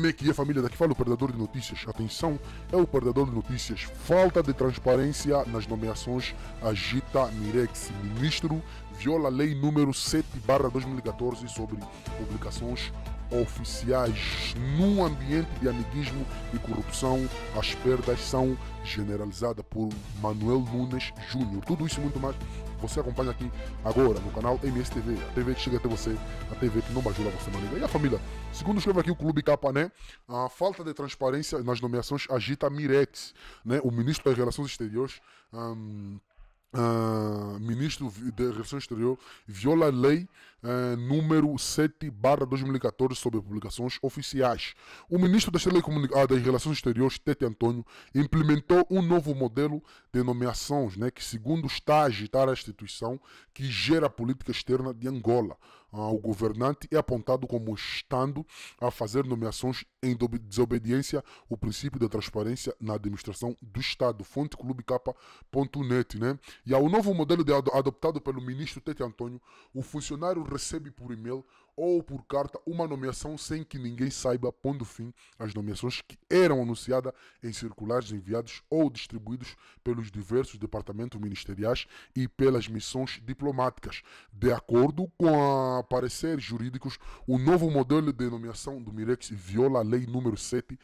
PM e a família daqui fala o perdedor de notícias. Atenção, é o perdedor de notícias. Falta de transparência nas nomeações agita Mirex. Ministro viola a lei número 7 2014 sobre publicações oficiais. Num ambiente de amiguismo e corrupção, as perdas são generalizadas por Manuel Nunes Júnior. Tudo isso e muito mais você acompanha aqui agora no canal MSTV, a TV que chega até você, a TV que não bajula você, não liga. E a família, segundo escreve aqui o Clube Capané, a falta de transparência nas nomeações agita Mirex, né? o ministro das Relações Exteriores. Um, Uh, ministro de Relações Exteriores viola a lei uh, número 7 barra 2014 sobre publicações oficiais. O ministro das, ah, das Relações Exteriores, Tete Antônio, implementou um novo modelo de nomeações, né, que segundo está a agitar a instituição que gera a política externa de Angola o governante é apontado como estando a fazer nomeações em desobediência ao princípio da transparência na administração do Estado. Fonte clubecapa.net, né? E ao novo modelo de, adotado pelo ministro Tete Antônio, o funcionário recebe por e-mail ou por carta uma nomeação sem que ninguém saiba, pondo fim às nomeações que eram anunciadas em circulares enviados ou distribuídos pelos diversos departamentos ministeriais e pelas missões diplomáticas. De acordo com apareceres jurídicos, o novo modelo de nomeação do Mirex viola a Lei número 7,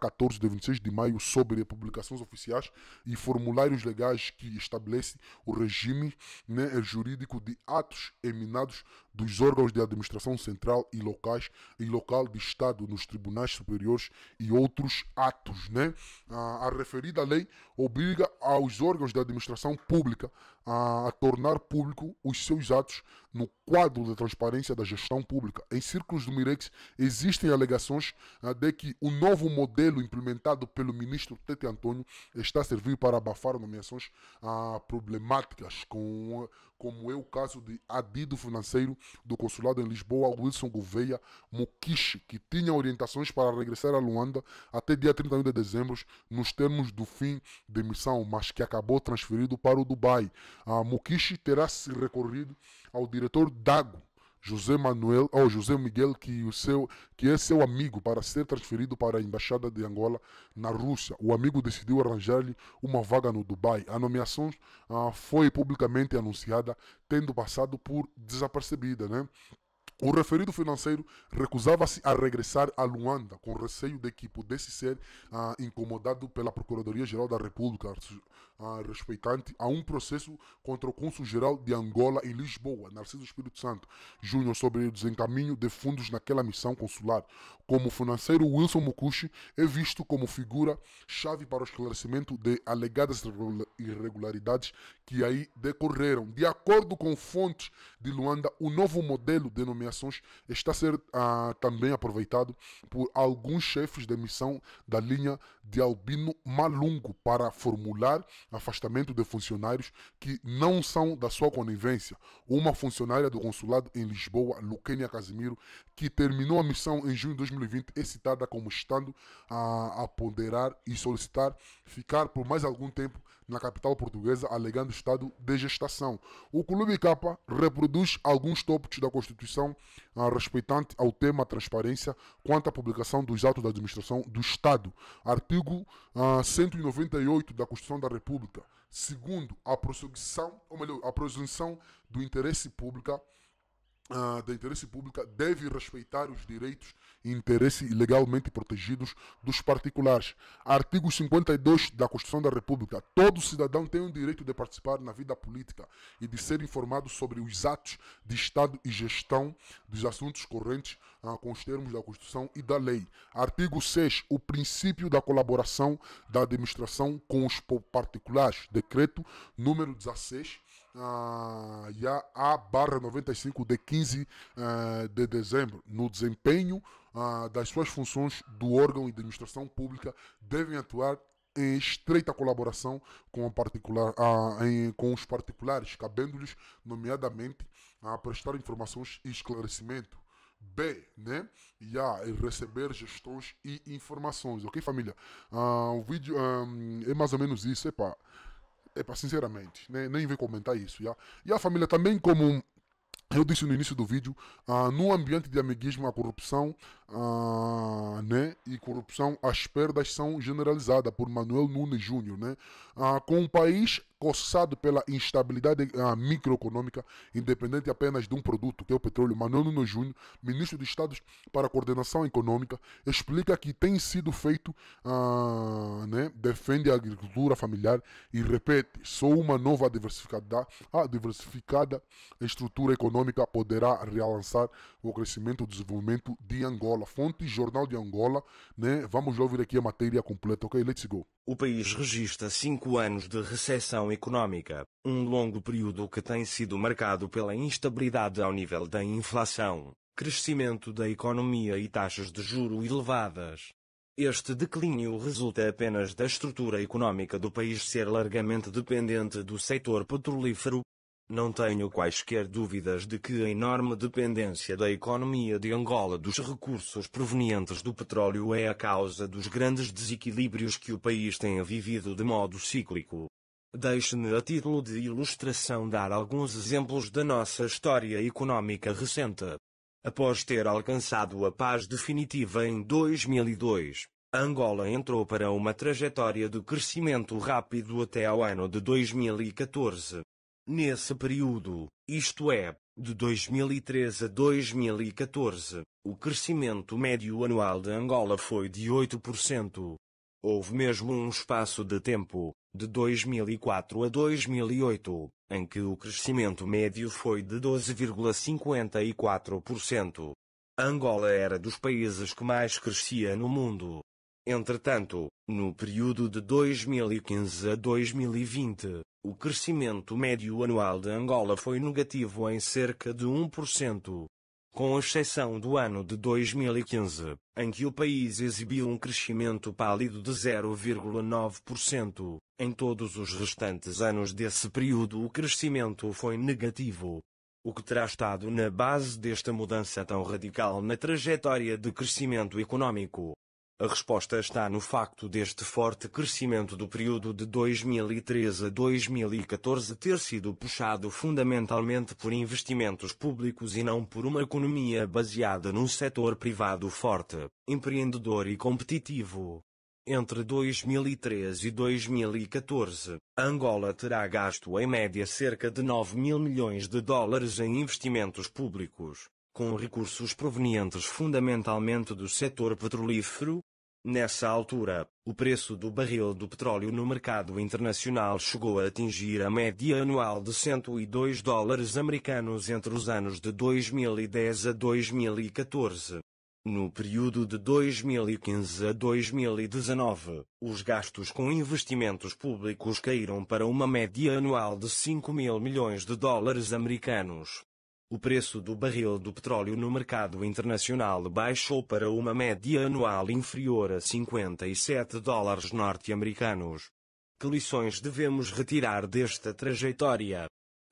14 de 26 de maio sobre publicações oficiais e formulários legais que estabelece o regime né, jurídico de atos eminados dos órgãos de administração central e locais e local de Estado nos tribunais superiores e outros atos. Né? A, ah, a referida lei obriga aos órgãos de administração pública a, a tornar público os seus atos no quadro da transparência da gestão pública. Em círculos do Mirex existem alegações ah, de que o novo modelo implementado pelo ministro Tete Antônio está a servir para abafar nomeações ah, problemáticas, com, como é o caso de adido financeiro do consulado em Lisboa, Wilson Gouveia Mukishi, que tinha orientações para regressar a Luanda até dia 31 de dezembro, nos termos do fim de missão, mas que acabou transferido para o Dubai a Mukishi terá se recorrido ao diretor Dago, José Manuel ou José Miguel, que, o seu, que é seu amigo, para ser transferido para a Embaixada de Angola na Rússia. O amigo decidiu arranjar-lhe uma vaga no Dubai. A nomeação ah, foi publicamente anunciada, tendo passado por desapercebida, né? O referido financeiro recusava-se a regressar a Luanda, com receio de que pudesse ser ah, incomodado pela Procuradoria-Geral da República, ah, respeitante a um processo contra o consul geral de Angola em Lisboa, Narciso Espírito Santo Júnior, sobre o desencaminho de fundos naquela missão consular. Como financeiro, Wilson Mukushi é visto como figura-chave para o esclarecimento de alegadas irregularidades que aí decorreram. De acordo com fontes de Luanda, o novo modelo denominado nomeações está a ser ah, também aproveitado por alguns chefes de missão da linha de Albino Malungo para formular afastamento de funcionários que não são da sua conivência. Uma funcionária do consulado em Lisboa, Luquênia Casimiro, que terminou a missão em junho de 2020, é citada como estando a, apoderar ponderar e solicitar ficar por mais algum tempo na capital portuguesa, alegando estado de gestação. O Clube capa reproduz alguns tópicos da Constituição ah, respeitante ao tema transparência quanto à publicação dos atos da administração do Estado. Artigo 198 ah, da Constituição da República. Segundo, a prosseguição, ou melhor, a presunção do interesse público ah, da interesse pública deve respeitar os direitos e interesse legalmente protegidos dos particulares. Artigo 52 da Constituição da República. Todo cidadão tem o direito de participar na vida política e de ser informado sobre os atos de Estado e gestão dos assuntos correntes uh, com os termos da Constituição e da lei. Artigo 6. O princípio da colaboração da administração com os particulares. Decreto número 16 a barra 95 de 15 eh, de dezembro no desempenho ah, das suas funções do órgão e de administração pública devem atuar em estreita colaboração com, particular, ah, em, com os particulares, cabendo-lhes, nomeadamente, ah, prestar informações e esclarecimento. B, né? E A, receber gestões e informações, ok, família? Ah, o vídeo é mais ou menos isso, epa. Epa, é, sinceramente, né? nem vem comentar isso. Já. E a família também, como eu disse no início do vídeo, ah, no ambiente de amiguismo, a corrupção ah, né, e corrupção, as perdas são generalizadas por Manuel Nunes Júnior, né, ah, com o país coçado pela instabilidade ah, microeconômica, independente apenas de um produto, que é o petróleo, Manuel Nuno Júnior, ministro de Estados para a Coordenação Econômica, explica que tem sido feito, ah, né, defende a agricultura familiar e repete, só uma nova diversificada, a diversificada estrutura econômica poderá relançar o crescimento e desenvolvimento de Angola. Fonte Jornal de Angola, né, vamos ouvir aqui a matéria completa, ok? Let's go. O país registra cinco anos de recessão económica, um longo período que tem sido marcado pela instabilidade ao nível da inflação, crescimento da economia e taxas de juro elevadas. Este declínio resulta apenas da estrutura económica do país ser largamente dependente do setor petrolífero. Não tenho quaisquer dúvidas de que a enorme dependência da economia de Angola dos recursos provenientes do petróleo é a causa dos grandes desequilíbrios que o país tem vivido de modo cíclico. Deixe-me a título de ilustração dar alguns exemplos da nossa história econômica recente. Após ter alcançado a paz definitiva em 2002, Angola entrou para uma trajetória de crescimento rápido até ao ano de 2014. Nesse período, isto é, de 2003 a 2014, o crescimento médio anual de Angola foi de 8%. Houve mesmo um espaço de tempo, de 2004 a 2008, em que o crescimento médio foi de 12,54%. Angola era dos países que mais crescia no mundo. Entretanto, no período de 2015 a 2020, o crescimento médio anual de Angola foi negativo em cerca de 1%, com exceção do ano de 2015, em que o país exibiu um crescimento pálido de 0,9%. Em todos os restantes anos desse período, o crescimento foi negativo, o que terá estado na base desta mudança tão radical na trajetória de crescimento econômico. A resposta está no facto deste forte crescimento do período de 2013 a 2014 ter sido puxado fundamentalmente por investimentos públicos e não por uma economia baseada num setor privado forte, empreendedor e competitivo. Entre 2013 e 2014, Angola terá gasto em média cerca de 9 mil milhões de dólares em investimentos públicos, com recursos provenientes fundamentalmente do setor petrolífero. Nessa altura, o preço do barril do petróleo no mercado internacional chegou a atingir a média anual de 102 dólares americanos entre os anos de 2010 a 2014, no período de 2015 a 2019, os gastos com investimentos públicos caíram para uma média anual de 5 mil milhões de dólares americanos. O preço do barril do petróleo no mercado internacional baixou para uma média anual inferior a 57 dólares norte-americanos. Que lições devemos retirar desta trajetória?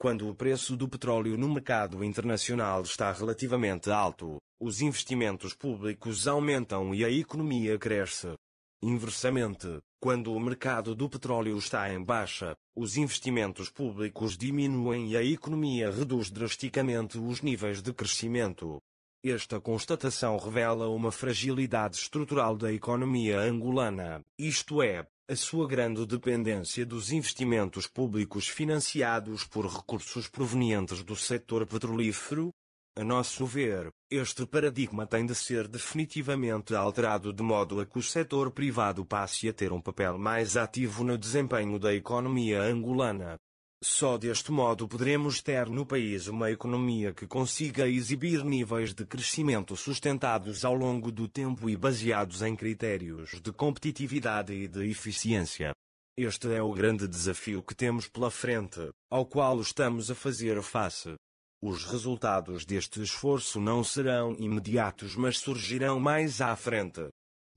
Quando o preço do petróleo no mercado internacional está relativamente alto, os investimentos públicos aumentam e a economia cresce. Inversamente, quando o mercado do petróleo está em baixa, os investimentos públicos diminuem e a economia reduz drasticamente os níveis de crescimento. Esta constatação revela uma fragilidade estrutural da economia angolana, isto é, a sua grande dependência dos investimentos públicos financiados por recursos provenientes do setor petrolífero. A nosso ver, este paradigma tem de ser definitivamente alterado de modo a que o setor privado passe a ter um papel mais ativo no desempenho da economia angolana. Só deste modo poderemos ter no país uma economia que consiga exibir níveis de crescimento sustentados ao longo do tempo e baseados em critérios de competitividade e de eficiência. Este é o grande desafio que temos pela frente, ao qual estamos a fazer face. Os resultados deste esforço não serão imediatos, mas surgirão mais à frente,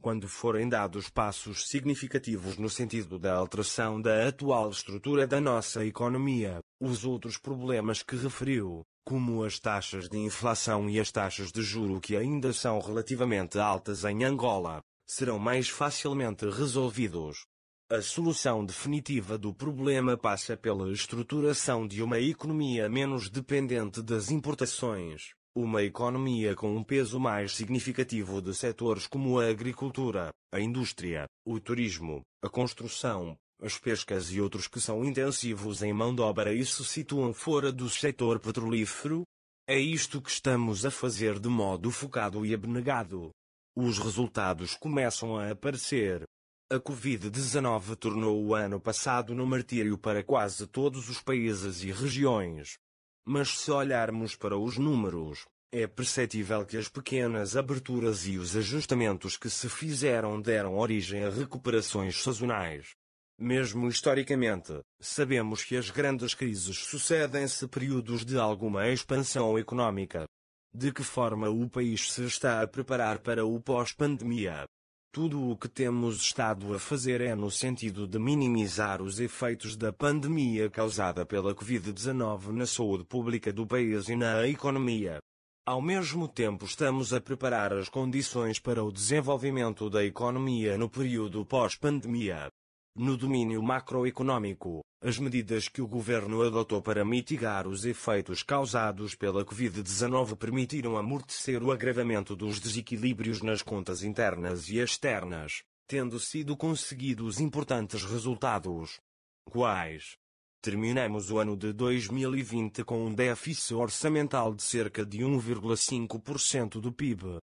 quando forem dados passos significativos no sentido da alteração da atual estrutura da nossa economia, os outros problemas que referiu, como as taxas de inflação e as taxas de juro que ainda são relativamente altas em Angola, serão mais facilmente resolvidos. A solução definitiva do problema passa pela estruturação de uma economia menos dependente das importações. Uma economia com um peso mais significativo de setores como a agricultura, a indústria, o turismo, a construção, as pescas e outros que são intensivos em mão de obra e se situam fora do setor petrolífero? É isto que estamos a fazer de modo focado e abnegado. Os resultados começam a aparecer. A Covid-19 tornou o ano passado no martírio para quase todos os países e regiões. Mas se olharmos para os números, é perceptível que as pequenas aberturas e os ajustamentos que se fizeram deram origem a recuperações sazonais. Mesmo historicamente, sabemos que as grandes crises sucedem-se períodos de alguma expansão econômica. De que forma o país se está a preparar para o pós-pandemia? Tudo o que temos estado a fazer é no sentido de minimizar os efeitos da pandemia causada pela Covid-19 na saúde pública do país e na economia. Ao mesmo tempo, estamos a preparar as condições para o desenvolvimento da economia no período pós-pandemia. No domínio macroeconômico, as medidas que o governo adotou para mitigar os efeitos causados pela Covid-19 permitiram amortecer o agravamento dos desequilíbrios nas contas internas e externas, tendo sido conseguidos importantes resultados. Quais? Terminamos o ano de 2020 com um déficit orçamental de cerca de 1,5% do PIB,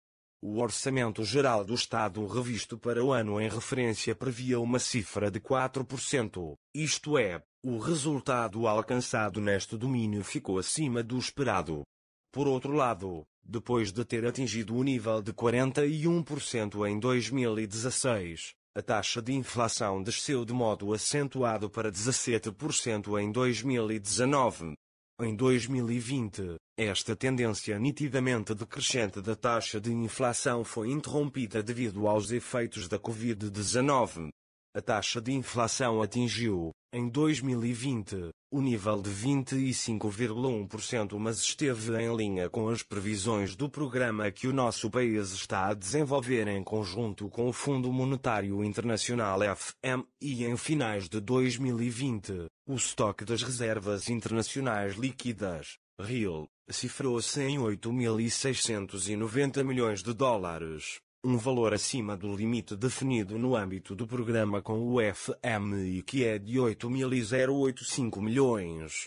o Orçamento Geral do Estado revisto para o ano em referência previa uma cifra de 4%, isto é, o resultado alcançado neste domínio ficou acima do esperado. Por outro lado, depois de ter atingido o nível de 41% em 2016, a taxa de inflação desceu de modo acentuado para 17% em 2019. Em 2020, esta tendência nitidamente decrescente da taxa de inflação foi interrompida devido aos efeitos da Covid-19. A taxa de inflação atingiu, em 2020, o nível de 25,1%, mas esteve em linha com as previsões do programa que o nosso país está a desenvolver em conjunto com o Fundo Monetário Internacional FMI em finais de 2020. O estoque das reservas internacionais líquidas, RIL, cifrou-se em 8.690 milhões de dólares, um valor acima do limite definido no âmbito do programa com o FMI que é de 8.085 milhões.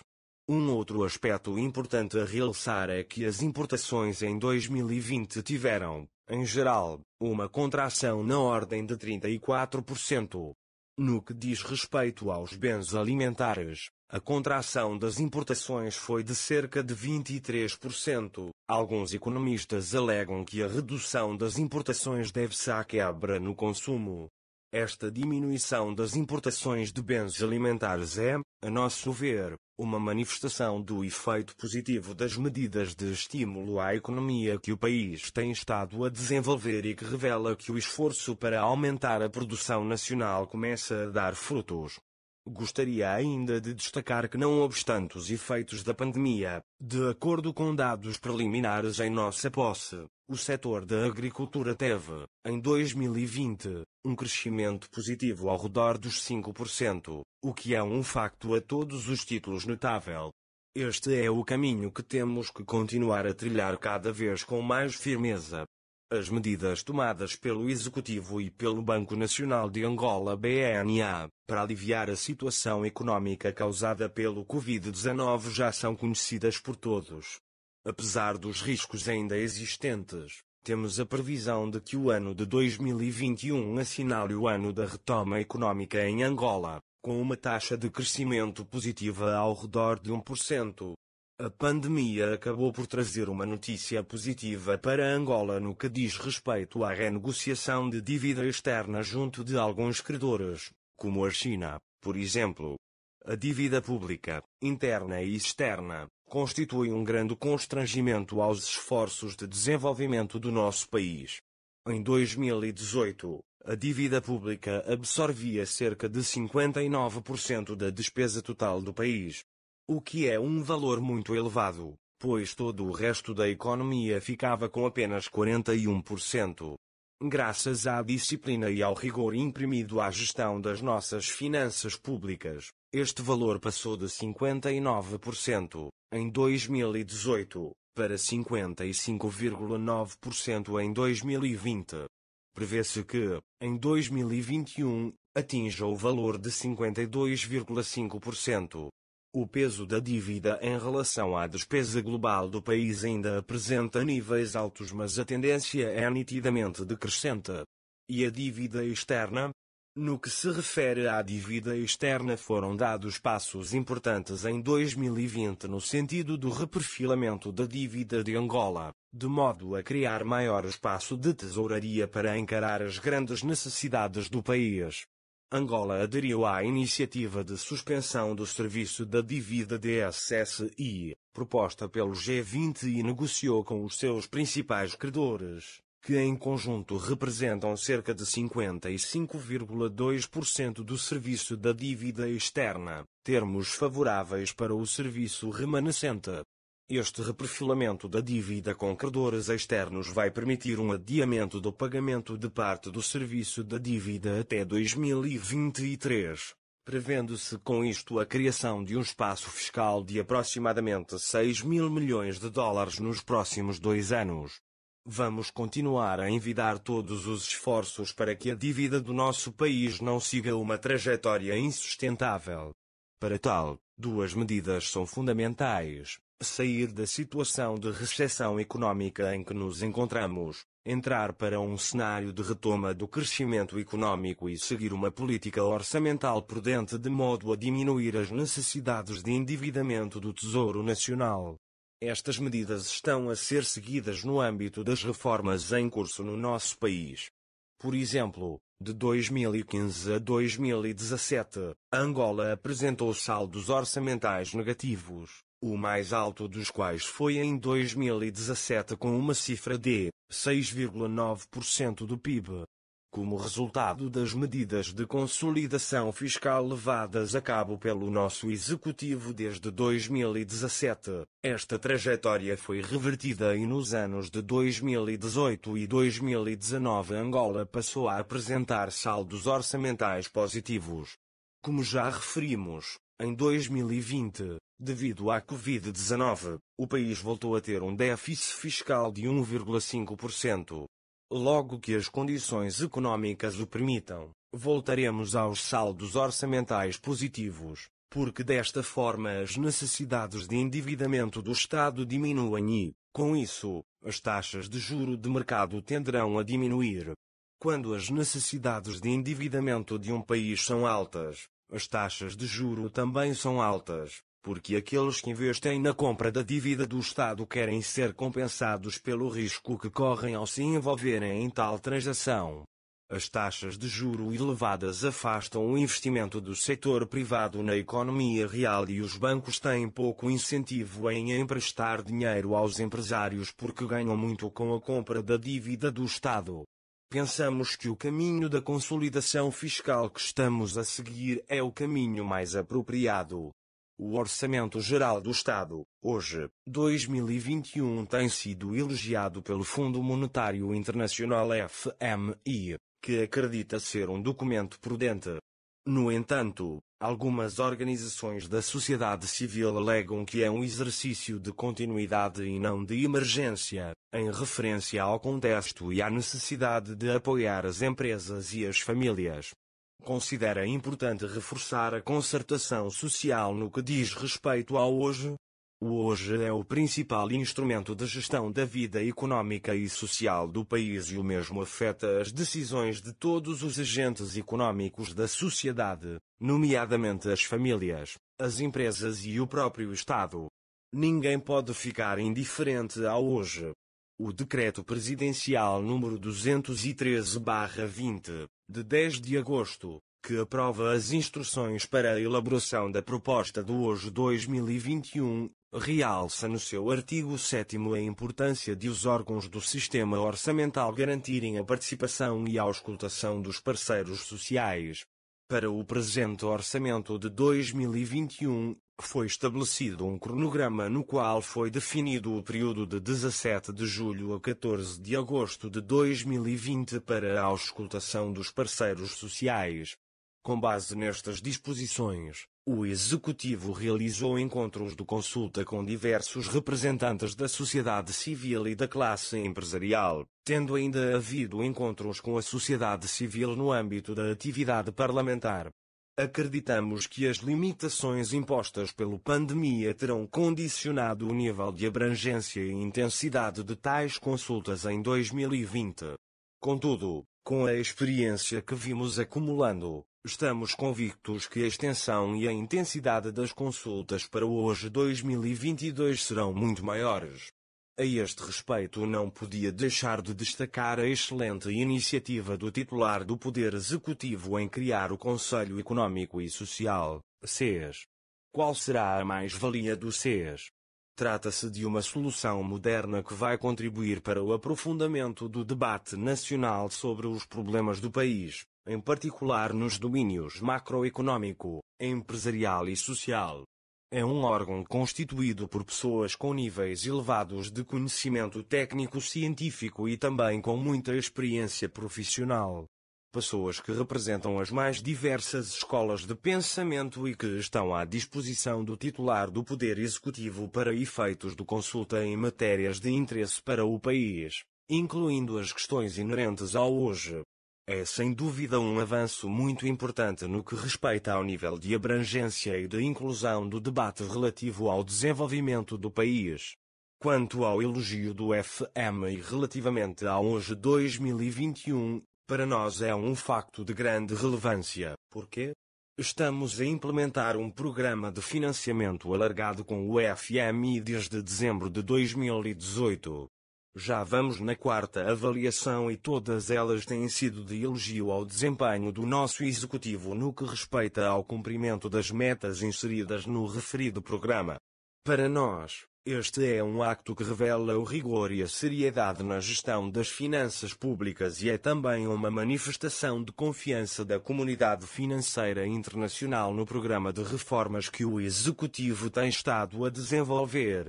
Um outro aspecto importante a realçar é que as importações em 2020 tiveram, em geral, uma contração na ordem de 34%. No que diz respeito aos bens alimentares, a contração das importações foi de cerca de 23%. Alguns economistas alegam que a redução das importações deve-se à quebra no consumo. Esta diminuição das importações de bens alimentares é, a nosso ver, uma manifestação do efeito positivo das medidas de estímulo à economia que o país tem estado a desenvolver e que revela que o esforço para aumentar a produção nacional começa a dar frutos. Gostaria ainda de destacar que, não obstante os efeitos da pandemia, de acordo com dados preliminares em nossa posse, o setor da agricultura teve, em 2020, um crescimento positivo ao redor dos 5%, o que é um facto a todos os títulos notável. Este é o caminho que temos que continuar a trilhar cada vez com mais firmeza, as medidas tomadas pelo Executivo e pelo Banco Nacional de Angola BNA para aliviar a situação econômica causada pelo Covid-19 já são conhecidas por todos. Apesar dos riscos ainda existentes, temos a previsão de que o ano de 2021 assinale o ano da retoma econômica em Angola, com uma taxa de crescimento positiva ao redor de 1%. A pandemia acabou por trazer uma notícia positiva para Angola no que diz respeito à renegociação de dívida externa junto de alguns credores, como a China, por exemplo. A dívida pública, interna e externa, constitui um grande constrangimento aos esforços de desenvolvimento do nosso país. Em 2018, a dívida pública absorvia cerca de 59% da despesa total do país, o que é um valor muito elevado, pois todo o resto da economia ficava com apenas 41%. Graças à disciplina e ao rigor imprimido à gestão das nossas finanças públicas, este valor passou de 59% em 2018 para 55,9% em 2020. Prevê-se que, em 2021, atinja o valor de 52,5%, o peso da dívida em relação à despesa global do país ainda apresenta níveis altos, mas a tendência é nitidamente decrescente. E a dívida externa? No que se refere à dívida externa, foram dados passos importantes em 2020 no sentido do reperfilamento da dívida de Angola, de modo a criar maior espaço de tesouraria para encarar as grandes necessidades do país. Angola aderiu à iniciativa de suspensão do serviço da dívida DSSI, proposta pelo G20 e negociou com os seus principais credores, que em conjunto representam cerca de 55,2% do serviço da dívida externa, termos favoráveis para o serviço remanescente, este reperfilamento da dívida com credores externos vai permitir um adiamento do pagamento de parte do serviço da dívida até 2023, prevendo-se com isto a criação de um espaço fiscal de aproximadamente 6 mil milhões de dólares nos próximos dois anos. Vamos continuar a envidar todos os esforços para que a dívida do nosso país não siga uma trajetória insustentável. Para tal, duas medidas são fundamentais sair da situação de recessão económica em que nos encontramos, entrar para um cenário de retoma do crescimento econômico e seguir uma política orçamental prudente de modo a diminuir as necessidades de endividamento do Tesouro Nacional. Estas medidas estão a ser seguidas no âmbito das reformas em curso no nosso país. Por exemplo, de 2015 a 2017, Angola apresentou saldos orçamentais negativos, o mais alto dos quais foi em 2017 com uma cifra de 6,9% do PIB. Como resultado das medidas de consolidação fiscal levadas a cabo pelo nosso executivo desde 2017, esta trajetória foi revertida e nos anos de 2018 e 2019 Angola passou a apresentar saldos orçamentais positivos. Como já referimos, em 2020, devido à Covid-19, o país voltou a ter um déficit fiscal de 1,5%. Logo que as condições econômicas o permitam, voltaremos aos saldos orçamentais positivos, porque desta forma as necessidades de endividamento do Estado diminuem e, com isso, as taxas de juro de mercado tenderão a diminuir. Quando as necessidades de endividamento de um país são altas, as taxas de juro também são altas, porque aqueles que investem na compra da dívida do Estado querem ser compensados pelo risco que correm ao se envolverem em tal transação. As taxas de juro elevadas afastam o investimento do setor privado na economia real e os bancos têm pouco incentivo em emprestar dinheiro aos empresários porque ganham muito com a compra da dívida do Estado. Pensamos que o caminho da consolidação fiscal que estamos a seguir é o caminho mais apropriado. O Orçamento Geral do Estado, hoje, 2021, tem sido elogiado pelo Fundo Monetário Internacional FMI, que acredita ser um documento prudente. No entanto, Algumas organizações da sociedade civil alegam que é um exercício de continuidade e não de emergência, em referência ao contexto e à necessidade de apoiar as empresas e as famílias. Considera importante reforçar a concertação social no que diz respeito ao hoje, o hoje é o principal instrumento de gestão da vida econômica e social do país e o mesmo afeta as decisões de todos os agentes econômicos da sociedade, nomeadamente as famílias, as empresas e o próprio Estado. Ninguém pode ficar indiferente ao hoje. O Decreto Presidencial número 213-20, de 10 de agosto que aprova as instruções para a elaboração da proposta do Hoje 2021, realça no seu artigo 7 a importância de os órgãos do sistema orçamental garantirem a participação e a auscultação dos parceiros sociais. Para o presente orçamento de 2021, foi estabelecido um cronograma no qual foi definido o período de 17 de julho a 14 de agosto de 2020 para a auscultação dos parceiros sociais. Com base nestas disposições, o Executivo realizou encontros de consulta com diversos representantes da sociedade civil e da classe empresarial, tendo ainda havido encontros com a sociedade civil no âmbito da atividade parlamentar. Acreditamos que as limitações impostas pela pandemia terão condicionado o nível de abrangência e intensidade de tais consultas em 2020. Contudo, com a experiência que vimos acumulando, Estamos convictos que a extensão e a intensidade das consultas para hoje 2022 serão muito maiores. A este respeito, não podia deixar de destacar a excelente iniciativa do titular do Poder Executivo em criar o Conselho económico e Social, CES. Qual será a mais-valia do CES? Trata-se de uma solução moderna que vai contribuir para o aprofundamento do debate nacional sobre os problemas do país em particular nos domínios macroeconômico, empresarial e social. É um órgão constituído por pessoas com níveis elevados de conhecimento técnico-científico e também com muita experiência profissional. Pessoas que representam as mais diversas escolas de pensamento e que estão à disposição do titular do Poder Executivo para efeitos de consulta em matérias de interesse para o país, incluindo as questões inerentes ao hoje, é sem dúvida um avanço muito importante no que respeita ao nível de abrangência e de inclusão do debate relativo ao desenvolvimento do país. Quanto ao elogio do FM e relativamente a hoje 2021, para nós é um facto de grande relevância, porque estamos a implementar um programa de financiamento alargado com o FMI desde dezembro de 2018 já vamos na quarta avaliação e todas elas têm sido de elogio ao desempenho do nosso executivo no que respeita ao cumprimento das metas inseridas no referido programa. Para nós, este é um acto que revela o rigor e a seriedade na gestão das finanças públicas e é também uma manifestação de confiança da comunidade financeira internacional no programa de reformas que o Executivo tem estado a desenvolver.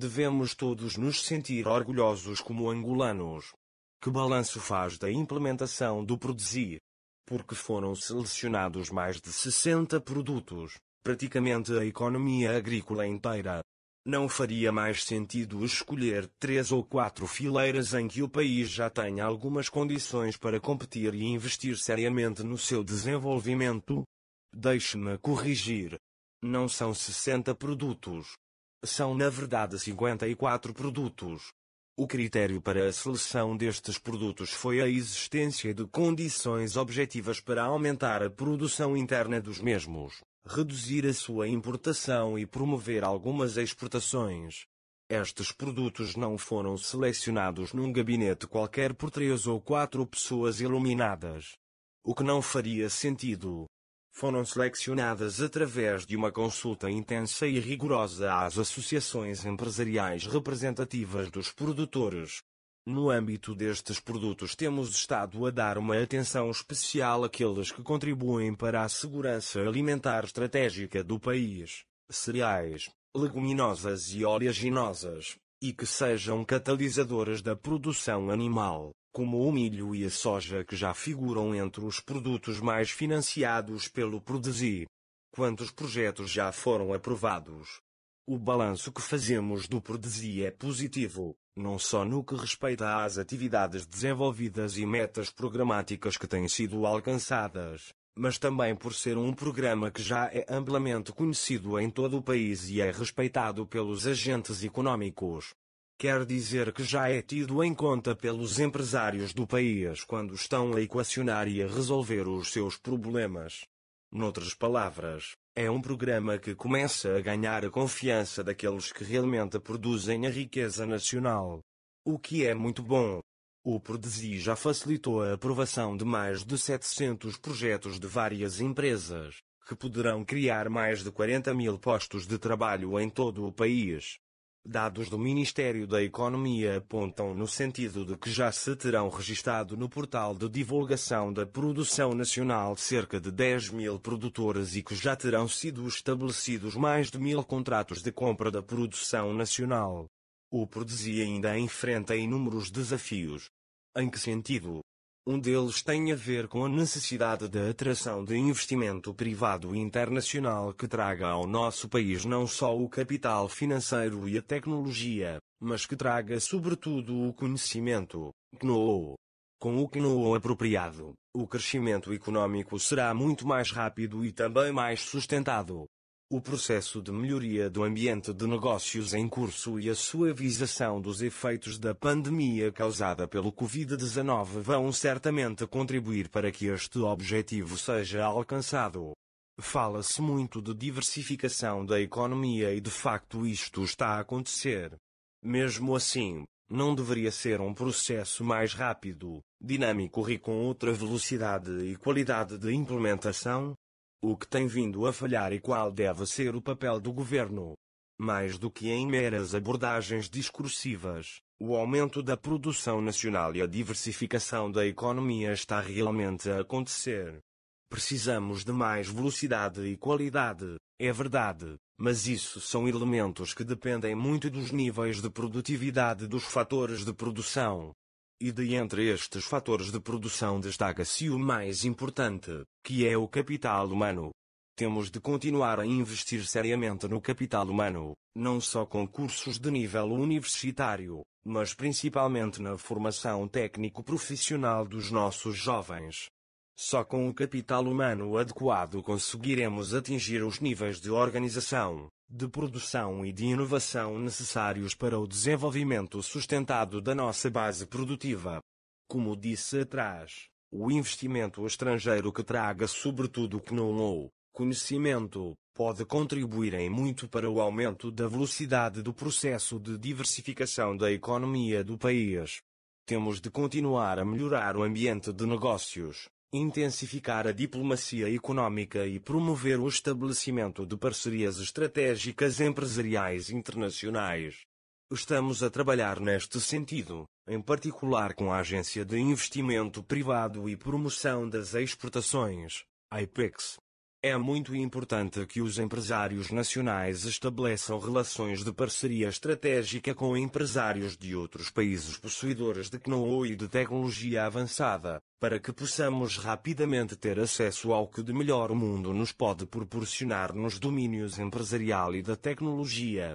Devemos todos nos sentir orgulhosos como angolanos. Que balanço faz da implementação do Produzi? Porque foram selecionados mais de 60 produtos, praticamente a economia agrícola inteira. Não faria mais sentido escolher três ou quatro fileiras em que o país já tenha algumas condições para competir e investir seriamente no seu desenvolvimento? Deixe-me corrigir. Não são 60 produtos, são na verdade 54 produtos. O critério para a seleção destes produtos foi a existência de condições objetivas para aumentar a produção interna dos mesmos, reduzir a sua importação e promover algumas exportações. Estes produtos não foram selecionados num gabinete qualquer por três ou quatro pessoas iluminadas. O que não faria sentido, foram selecionadas através de uma consulta intensa e rigorosa às associações empresariais representativas dos produtores. No âmbito destes produtos, temos estado a dar uma atenção especial àqueles que contribuem para a segurança alimentar estratégica do país: cereais, leguminosas e oleaginosas, e que sejam catalisadoras da produção animal, como o milho e a soja que já figuram entre os produtos mais financiados pelo Prodesi. Quantos projetos já foram aprovados? O balanço que fazemos do Prodesi é positivo, não só no que respeita às atividades desenvolvidas e metas programáticas que têm sido alcançadas, mas também por ser um programa que já é amplamente conhecido em todo o país e é respeitado pelos agentes econômicos quer dizer que já é tido em conta pelos empresários do país quando estão a equacionar e a resolver os seus problemas. Noutras palavras, é um programa que começa a ganhar a confiança daqueles que realmente produzem a riqueza nacional. O que é muito bom. O Prodesi já facilitou a aprovação de mais de 700 projetos de várias empresas, que poderão criar mais de 40 mil postos de trabalho em todo o país. Dados do Ministério da Economia apontam no sentido de que já se terão registado no portal de divulgação da produção nacional cerca de 10 mil produtores e que já terão sido estabelecidos mais de mil contratos de compra da produção nacional. O produzir ainda enfrenta inúmeros desafios. Em que sentido? Um deles tem a ver com a necessidade da atração de investimento privado internacional que traga ao nosso país não só o capital financeiro e a tecnologia, mas que traga sobretudo o conhecimento, Com o know apropriado, o crescimento econômico será muito mais rápido e também mais sustentado o processo de melhoria do ambiente de negócios em curso e a suavização dos efeitos da pandemia causada pelo Covid-19 vão certamente contribuir para que este objetivo seja alcançado. Fala-se muito de diversificação da economia e de facto isto está a acontecer. Mesmo assim, não deveria ser um processo mais rápido, dinâmico e com outra velocidade e qualidade de implementação? O que tem vindo a falhar e qual deve ser o papel do governo? Mais do que em meras abordagens discursivas, o aumento da produção nacional e a diversificação da economia está realmente a acontecer. Precisamos de mais velocidade e qualidade, é verdade, mas isso são elementos que dependem muito dos níveis de produtividade dos fatores de produção. E de entre estes fatores de produção destaca-se o mais importante, que é o capital humano. Temos de continuar a investir seriamente no capital humano, não só com cursos de nível universitário, mas principalmente na formação técnico-profissional dos nossos jovens. Só com o capital humano adequado conseguiremos atingir os níveis de organização, de produção e de inovação necessários para o desenvolvimento sustentado da nossa base produtiva. Como disse atrás, o investimento estrangeiro que traga, sobretudo que não ou conhecimento, pode contribuir em muito para o aumento da velocidade do processo de diversificação da economia do país. Temos de continuar a melhorar o ambiente de negócios, intensificar a diplomacia econômica e promover o estabelecimento de parcerias estratégicas empresariais internacionais. Estamos a trabalhar neste sentido, em particular com a Agência de Investimento Privado e Promoção das Exportações, AIPEX, é muito importante que os empresários nacionais estabeleçam relações de parceria estratégica com empresários de outros países possuidores de know-how e de tecnologia avançada, para que possamos rapidamente ter acesso ao que de melhor o mundo nos pode proporcionar nos domínios empresarial e da tecnologia.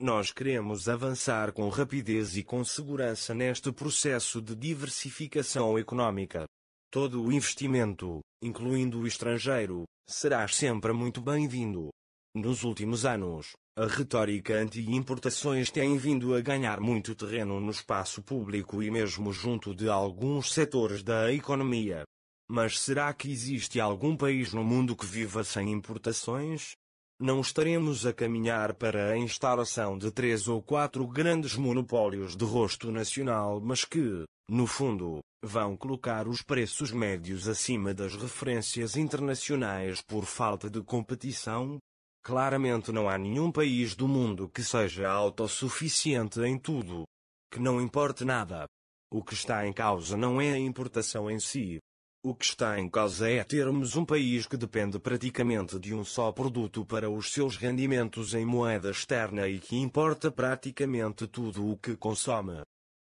Nós queremos avançar com rapidez e com segurança neste processo de diversificação econômica. Todo o investimento, incluindo o estrangeiro, serás sempre muito bem-vindo. Nos últimos anos, a retórica anti-importações tem vindo a ganhar muito terreno no espaço público e mesmo junto de alguns setores da economia. Mas será que existe algum país no mundo que viva sem importações? Não estaremos a caminhar para a instalação de três ou quatro grandes monopólios de rosto nacional, mas que, no fundo, vão colocar os preços médios acima das referências internacionais por falta de competição. Claramente não há nenhum país do mundo que seja autossuficiente em tudo. Que não importe nada. O que está em causa não é a importação em si. O que está em causa é termos um país que depende praticamente de um só produto para os seus rendimentos em moeda externa e que importa praticamente tudo o que consome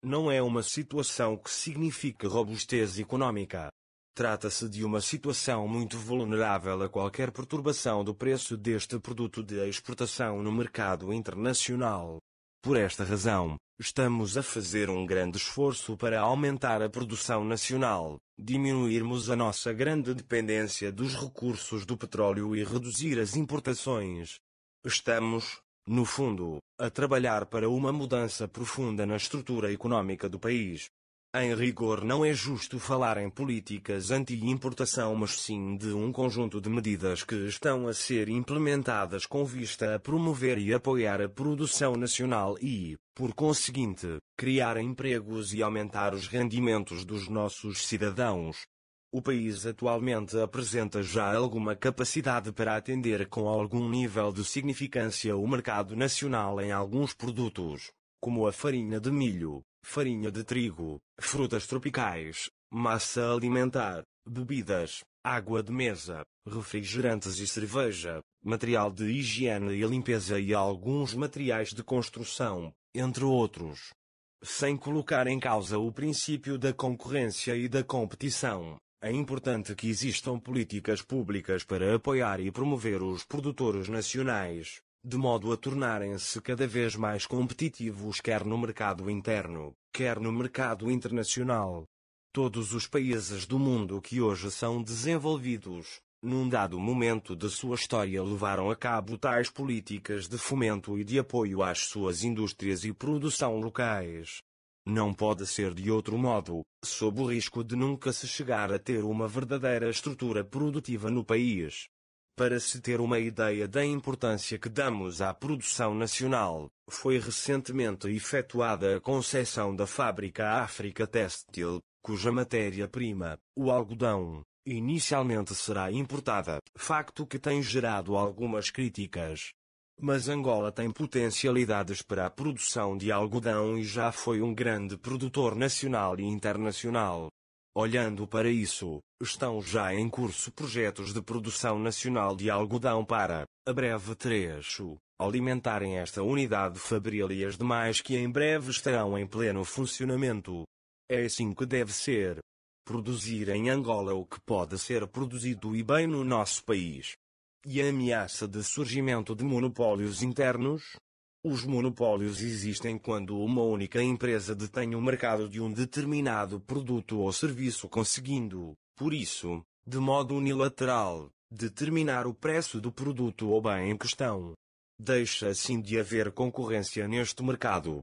não é uma situação que signifique robustez económica. Trata-se de uma situação muito vulnerável a qualquer perturbação do preço deste produto de exportação no mercado internacional. Por esta razão, estamos a fazer um grande esforço para aumentar a produção nacional, diminuirmos a nossa grande dependência dos recursos do petróleo e reduzir as importações. Estamos, no fundo, a trabalhar para uma mudança profunda na estrutura econômica do país. Em rigor, não é justo falar em políticas anti-importação, mas sim de um conjunto de medidas que estão a ser implementadas com vista a promover e apoiar a produção nacional e, por conseguinte, criar empregos e aumentar os rendimentos dos nossos cidadãos. O país atualmente apresenta já alguma capacidade para atender com algum nível de significância o mercado nacional em alguns produtos, como a farinha de milho, farinha de trigo, frutas tropicais, massa alimentar, bebidas, água de mesa, refrigerantes e cerveja, material de higiene e limpeza e alguns materiais de construção, entre outros. Sem colocar em causa o princípio da concorrência e da competição, é importante que existam políticas públicas para apoiar e promover os produtores nacionais, de modo a tornarem-se cada vez mais competitivos quer no mercado interno, quer no mercado internacional. Todos os países do mundo que hoje são desenvolvidos, num dado momento de sua história levaram a cabo tais políticas de fomento e de apoio às suas indústrias e produção locais. Não pode ser de outro modo, sob o risco de nunca se chegar a ter uma verdadeira estrutura produtiva no país. Para se ter uma ideia da importância que damos à produção nacional, foi recentemente efetuada a concessão da fábrica África Têxtil, cuja matéria-prima, o algodão, inicialmente será importada, facto que tem gerado algumas críticas. Mas Angola tem potencialidades para a produção de algodão e já foi um grande produtor nacional e internacional. Olhando para isso, estão já em curso projetos de produção nacional de algodão para, a breve trecho, alimentarem esta unidade fabril e as demais que em breve estarão em pleno funcionamento. É assim que deve ser. Produzir em Angola o que pode ser produzido e bem no nosso país e a ameaça de surgimento de monopólios internos. Os monopólios existem quando uma única empresa detém o mercado de um determinado produto ou serviço, conseguindo, por isso, de modo unilateral, determinar o preço do produto ou bem em questão. Deixa assim de haver concorrência neste mercado,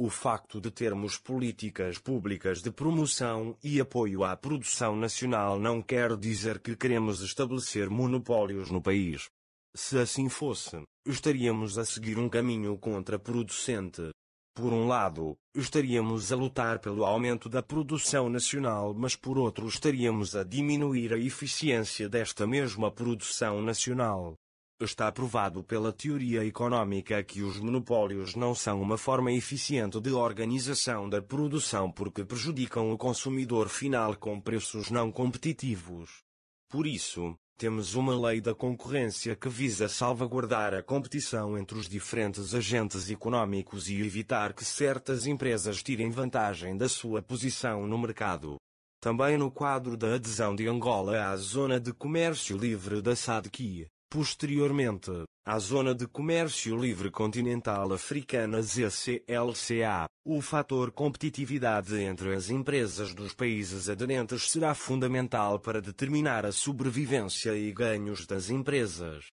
o facto de termos políticas públicas de promoção e apoio à produção nacional não quer dizer que queremos estabelecer monopólios no país. Se assim fosse, estaríamos a seguir um caminho contraproducente. Por um lado, estaríamos a lutar pelo aumento da produção nacional, mas por outro, estaríamos a diminuir a eficiência desta mesma produção nacional. Está provado pela teoria econômica que os monopólios não são uma forma eficiente de organização da produção porque prejudicam o consumidor final com preços não competitivos. Por isso, temos uma lei da concorrência que visa salvaguardar a competição entre os diferentes agentes econômicos e evitar que certas empresas tirem vantagem da sua posição no mercado. Também no quadro da adesão de Angola à Zona de Comércio Livre da SADC, Posteriormente, a Zona de Comércio Livre Continental Africana ZCLCA, o fator competitividade entre as empresas dos países aderentes será fundamental para determinar a sobrevivência e ganhos das empresas.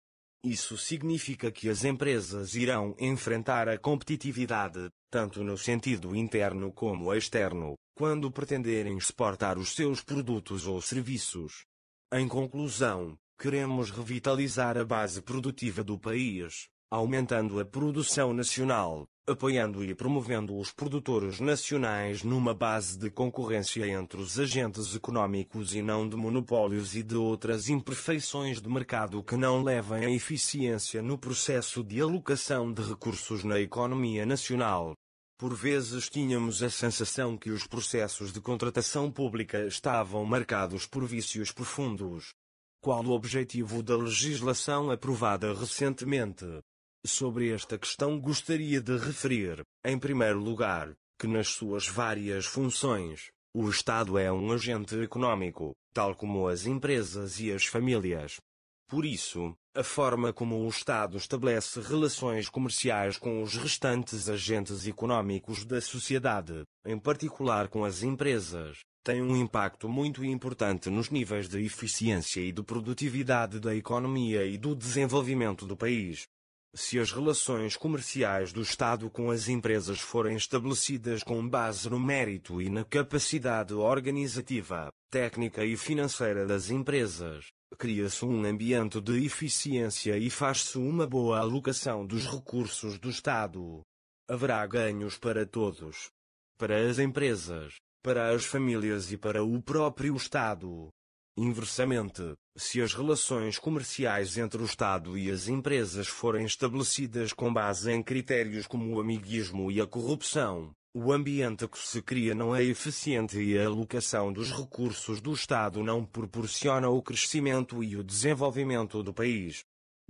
Isso significa que as empresas irão enfrentar a competitividade, tanto no sentido interno como externo, quando pretenderem exportar os seus produtos ou serviços. Em conclusão, Queremos revitalizar a base produtiva do país, aumentando a produção nacional, apoiando e promovendo os produtores nacionais numa base de concorrência entre os agentes econômicos e não de monopólios e de outras imperfeições de mercado que não levem a eficiência no processo de alocação de recursos na economia nacional. Por vezes tínhamos a sensação que os processos de contratação pública estavam marcados por vícios profundos, qual o objetivo da legislação aprovada recentemente? Sobre esta questão gostaria de referir, em primeiro lugar, que nas suas várias funções, o Estado é um agente econômico, tal como as empresas e as famílias. Por isso, a forma como o Estado estabelece relações comerciais com os restantes agentes econômicos da sociedade, em particular com as empresas, tem um impacto muito importante nos níveis de eficiência e de produtividade da economia e do desenvolvimento do país. Se as relações comerciais do Estado com as empresas forem estabelecidas com base no mérito e na capacidade organizativa, técnica e financeira das empresas, cria-se um ambiente de eficiência e faz-se uma boa alocação dos recursos do Estado. Haverá ganhos para todos. Para as empresas, para as famílias e para o próprio Estado. Inversamente, se as relações comerciais entre o Estado e as empresas forem estabelecidas com base em critérios como o amiguismo e a corrupção, o ambiente que se cria não é eficiente e a alocação dos recursos do Estado não proporciona o crescimento e o desenvolvimento do país.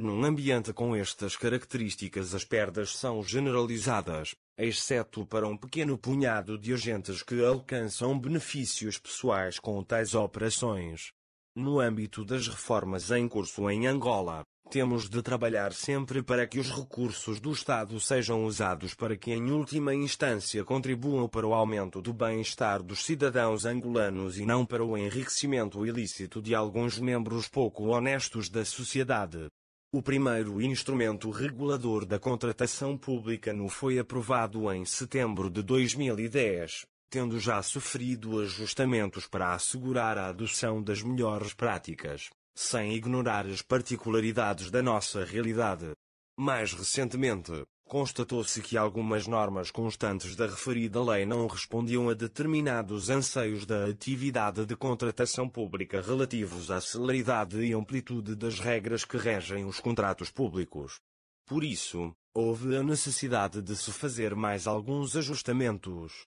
Num ambiente com estas características, as perdas são generalizadas, exceto para um pequeno punhado de agentes que alcançam benefícios pessoais com tais operações. No âmbito das reformas em curso em Angola, temos de trabalhar sempre para que os recursos do Estado sejam usados para que, em última instância, contribuam para o aumento do bem-estar dos cidadãos angolanos e não para o enriquecimento ilícito de alguns membros pouco honestos da sociedade. O primeiro instrumento regulador da contratação pública no foi aprovado em setembro de 2010, tendo já sofrido ajustamentos para assegurar a adoção das melhores práticas, sem ignorar as particularidades da nossa realidade. Mais recentemente, constatou-se que algumas normas constantes da referida lei não respondiam a determinados anseios da atividade de contratação pública relativos à celeridade e amplitude das regras que regem os contratos públicos. Por isso, houve a necessidade de se fazer mais alguns ajustamentos.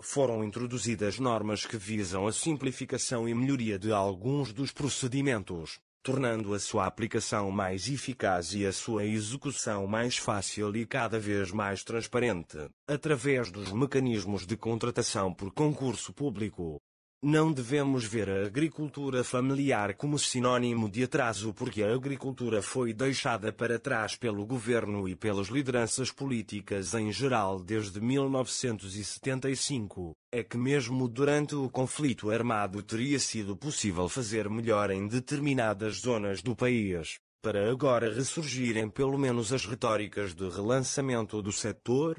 Foram introduzidas normas que visam a simplificação e melhoria de alguns dos procedimentos, tornando a sua aplicação mais eficaz e a sua execução mais fácil e cada vez mais transparente, através dos mecanismos de contratação por concurso público, não devemos ver a agricultura familiar como sinônimo de atraso, porque a agricultura foi deixada para trás pelo governo e pelas lideranças políticas em geral desde 1975. É que, mesmo durante o conflito armado, teria sido possível fazer melhor em determinadas zonas do país para agora ressurgirem pelo menos as retóricas de relançamento do setor?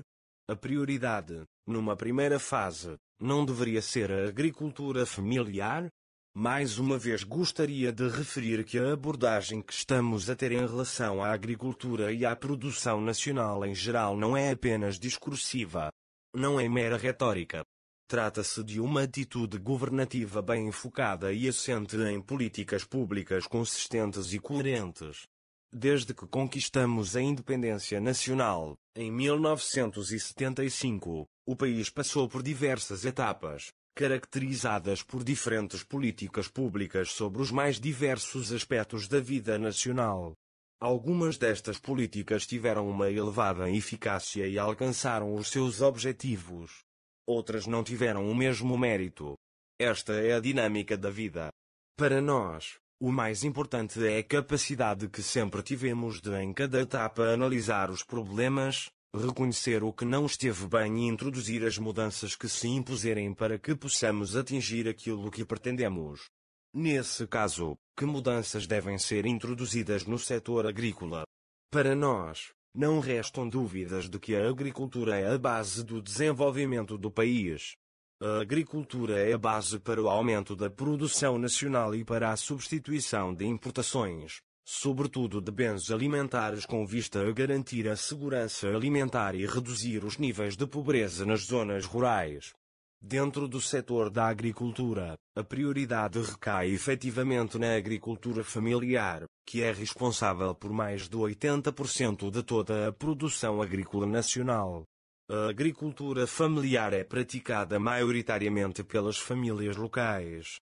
A prioridade numa primeira fase, não deveria ser a agricultura familiar? Mais uma vez gostaria de referir que a abordagem que estamos a ter em relação à agricultura e à produção nacional em geral não é apenas discursiva. Não é mera retórica. Trata-se de uma atitude governativa bem enfocada e assente em políticas públicas consistentes e coerentes. Desde que conquistamos a independência nacional, em 1975, o país passou por diversas etapas, caracterizadas por diferentes políticas públicas sobre os mais diversos aspectos da vida nacional. Algumas destas políticas tiveram uma elevada eficácia e alcançaram os seus objetivos. Outras não tiveram o mesmo mérito. Esta é a dinâmica da vida. Para nós, o mais importante é a capacidade que sempre tivemos de, em cada etapa, analisar os problemas, reconhecer o que não esteve bem e introduzir as mudanças que se impuserem para que possamos atingir aquilo que pretendemos. Nesse caso, que mudanças devem ser introduzidas no setor agrícola? Para nós, não restam dúvidas de que a agricultura é a base do desenvolvimento do país. A agricultura é a base para o aumento da produção nacional e para a substituição de importações sobretudo de bens alimentares com vista a garantir a segurança alimentar e reduzir os níveis de pobreza nas zonas rurais. Dentro do setor da agricultura, a prioridade recai efetivamente na agricultura familiar, que é responsável por mais de 80% de toda a produção agrícola nacional. A agricultura familiar é praticada maioritariamente pelas famílias locais,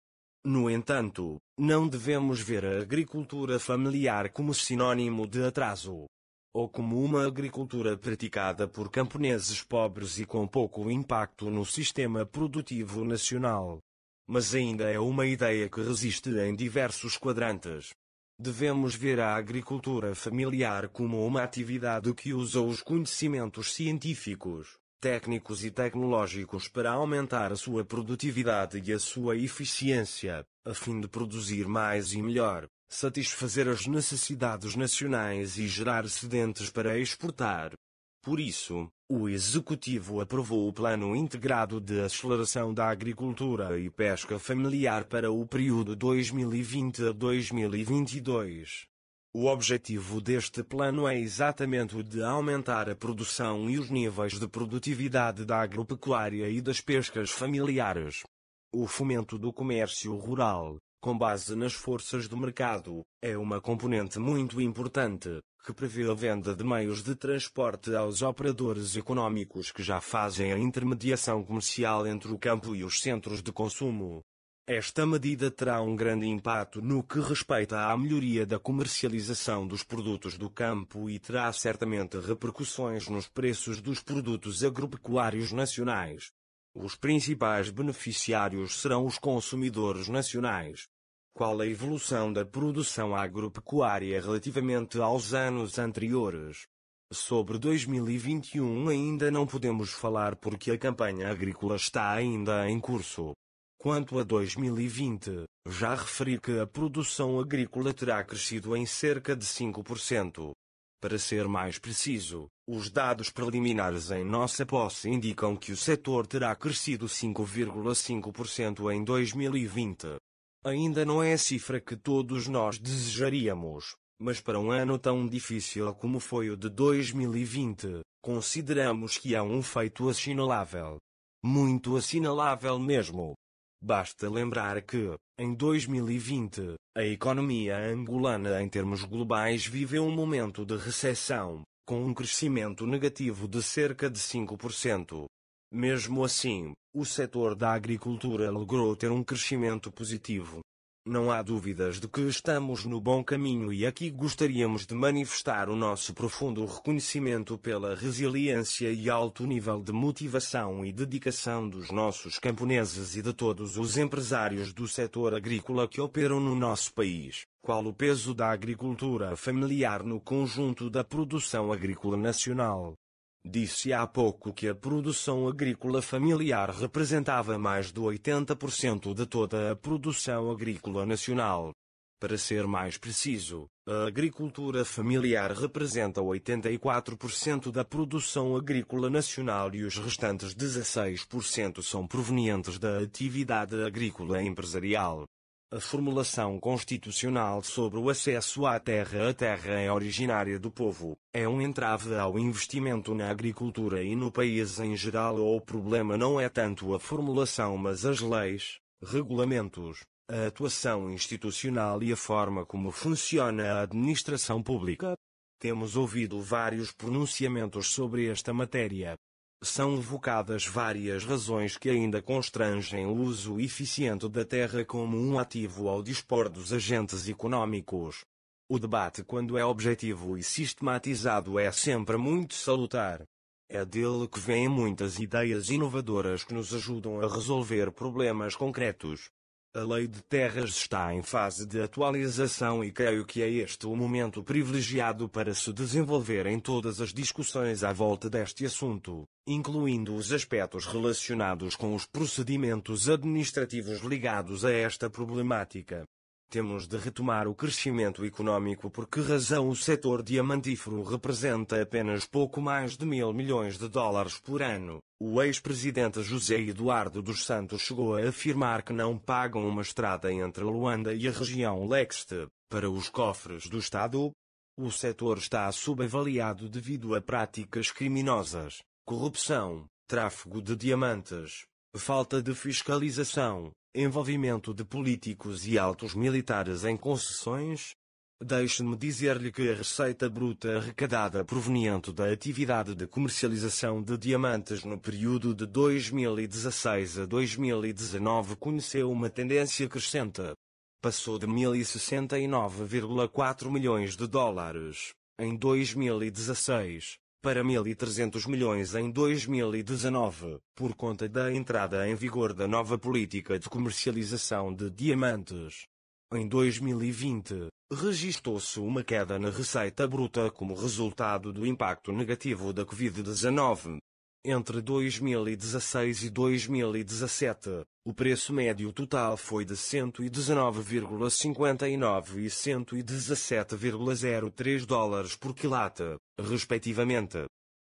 no entanto, não devemos ver a agricultura familiar como sinônimo de atraso ou como uma agricultura praticada por camponeses pobres e com pouco impacto no sistema produtivo nacional. Mas ainda é uma ideia que resiste em diversos quadrantes. Devemos ver a agricultura familiar como uma atividade que usa os conhecimentos científicos, técnicos e tecnológicos para aumentar a sua produtividade e a sua eficiência, a fim de produzir mais e melhor, satisfazer as necessidades nacionais e gerar excedentes para exportar. Por isso, o Executivo aprovou o Plano Integrado de Aceleração da Agricultura e Pesca Familiar para o período 2020 a 2022. O objetivo deste plano é exatamente o de aumentar a produção e os níveis de produtividade da agropecuária e das pescas familiares. O fomento do comércio rural, com base nas forças do mercado, é uma componente muito importante, que prevê a venda de meios de transporte aos operadores econômicos que já fazem a intermediação comercial entre o campo e os centros de consumo, esta medida terá um grande impacto no que respeita à melhoria da comercialização dos produtos do campo e terá certamente repercussões nos preços dos produtos agropecuários nacionais. Os principais beneficiários serão os consumidores nacionais. Qual a evolução da produção agropecuária relativamente aos anos anteriores? Sobre 2021 ainda não podemos falar porque a campanha agrícola está ainda em curso. Quanto a 2020, já referi que a produção agrícola terá crescido em cerca de 5%. Para ser mais preciso, os dados preliminares em nossa posse indicam que o setor terá crescido 5,5% em 2020. Ainda não é a cifra que todos nós desejaríamos, mas para um ano tão difícil como foi o de 2020, consideramos que é um feito assinalável. Muito assinalável mesmo. Basta lembrar que, em 2020, a economia angolana em termos globais viveu um momento de recessão, com um crescimento negativo de cerca de 5%. Mesmo assim, o setor da agricultura logrou ter um crescimento positivo, não há dúvidas de que estamos no bom caminho e aqui gostaríamos de manifestar o nosso profundo reconhecimento pela resiliência e alto nível de motivação e dedicação dos nossos camponeses e de todos os empresários do setor agrícola que operam no nosso país, qual o peso da agricultura familiar no conjunto da produção agrícola nacional. Disse há pouco que a produção agrícola familiar representava mais de 80% de toda a produção agrícola nacional. Para ser mais preciso, a agricultura familiar representa 84% da produção agrícola nacional e os restantes 16% são provenientes da atividade agrícola empresarial. A formulação constitucional sobre o acesso à terra, a terra é originária do povo, é um entrave ao investimento na agricultura e no país em geral. O problema não é tanto a formulação, mas as leis, regulamentos, a atuação institucional e a forma como funciona a administração pública. Temos ouvido vários pronunciamentos sobre esta matéria, são evocadas várias razões que ainda constrangem o uso eficiente da terra como um ativo ao dispor dos agentes econômicos. O debate, quando é objetivo e sistematizado, é sempre muito salutar. É dele que vêm muitas ideias inovadoras que nos ajudam a resolver problemas concretos. A lei de terras está em fase de atualização e creio que é este o momento privilegiado para se desenvolverem todas as discussões à volta deste assunto, incluindo os aspectos relacionados com os procedimentos administrativos ligados a esta problemática. Temos de retomar o crescimento econômico por que razão o setor diamantífero representa apenas pouco mais de mil milhões de dólares por ano. O ex-presidente José Eduardo dos Santos chegou a afirmar que não pagam uma estrada entre Luanda e a região Lexte para os cofres do Estado. O setor está subavaliado devido a práticas criminosas, corrupção, tráfego de diamantes, falta de fiscalização, envolvimento de políticos e altos militares em concessões. Deixe-me dizer-lhe que a receita bruta arrecadada proveniente da atividade de comercialização de diamantes no período de 2016 a 2019 conheceu uma tendência crescente. Passou de 1.069,4 milhões de dólares, em 2016, para 1.300 milhões em 2019, por conta da entrada em vigor da nova política de comercialização de diamantes. Em 2020, registrou-se uma queda na receita bruta como resultado do impacto negativo da Covid-19, entre 2016 e 2017, o preço médio total foi de 119,59 e 117,03 dólares por quilate, respectivamente.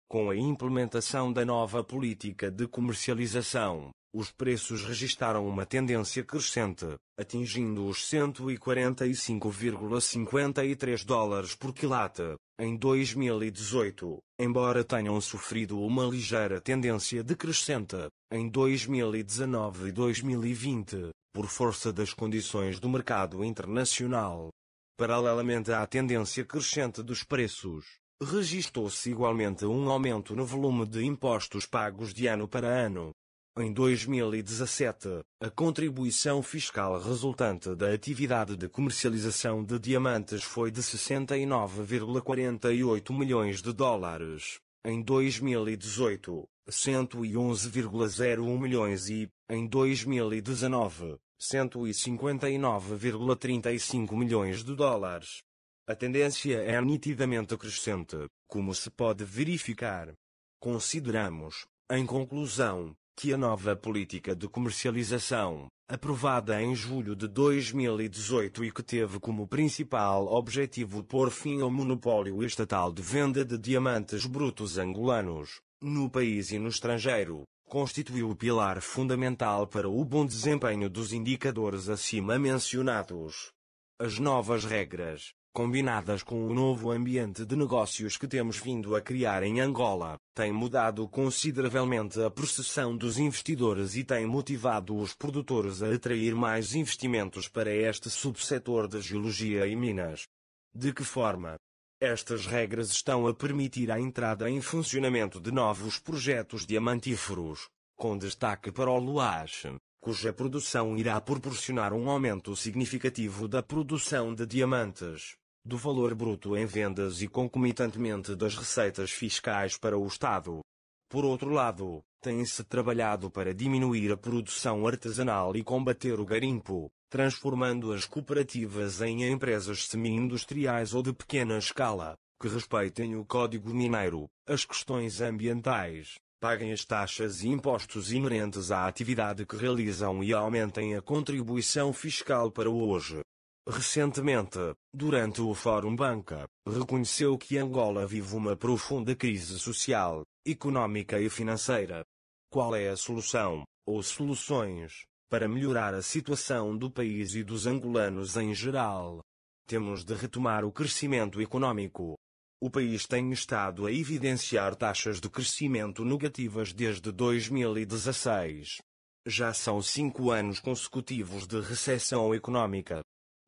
Com a implementação da nova política de comercialização, os preços registaram uma tendência crescente, atingindo os 145,53 dólares por quilate em 2018, embora tenham sofrido uma ligeira tendência decrescente em 2019 e 2020, por força das condições do mercado internacional. Paralelamente à tendência crescente dos preços, registou-se igualmente um aumento no volume de impostos pagos de ano para ano, em 2017, a contribuição fiscal resultante da atividade de comercialização de diamantes foi de 69,48 milhões de dólares. Em 2018, 111,01 milhões e, em 2019, 159,35 milhões de dólares. A tendência é nitidamente crescente, como se pode verificar. Consideramos, em conclusão, que a nova política de comercialização, aprovada em julho de 2018 e que teve como principal objetivo pôr fim ao monopólio estatal de venda de diamantes brutos angolanos, no país e no estrangeiro, constituiu o pilar fundamental para o bom desempenho dos indicadores acima mencionados. As novas regras, combinadas com o novo ambiente de negócios que temos vindo a criar em Angola, tem mudado consideravelmente a percepção dos investidores e tem motivado os produtores a atrair mais investimentos para este subsetor de geologia e minas. De que forma? Estas regras estão a permitir a entrada em funcionamento de novos projetos diamantíferos, com destaque para o Luache, cuja produção irá proporcionar um aumento significativo da produção de diamantes do valor bruto em vendas e concomitantemente das receitas fiscais para o Estado. Por outro lado, tem-se trabalhado para diminuir a produção artesanal e combater o garimpo, transformando as cooperativas em empresas semi-industriais ou de pequena escala, que respeitem o Código Mineiro, as questões ambientais, paguem as taxas e impostos inerentes à atividade que realizam e aumentem a contribuição fiscal para o hoje. Recentemente, durante o Fórum Banca, reconheceu que Angola vive uma profunda crise social, económica e financeira. Qual é a solução, ou soluções, para melhorar a situação do país e dos angolanos em geral? Temos de retomar o crescimento econômico. O país tem estado a evidenciar taxas de crescimento negativas desde 2016. Já são cinco anos consecutivos de recessão econômica.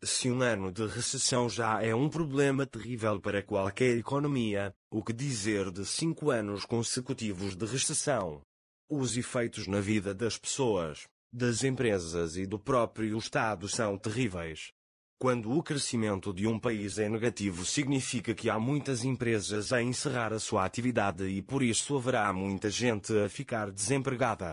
Se um ano de recessão já é um problema terrível para qualquer economia, o que dizer de cinco anos consecutivos de recessão? Os efeitos na vida das pessoas, das empresas e do próprio Estado são terríveis. Quando o crescimento de um país é negativo, significa que há muitas empresas a encerrar a sua atividade e por isso haverá muita gente a ficar desempregada.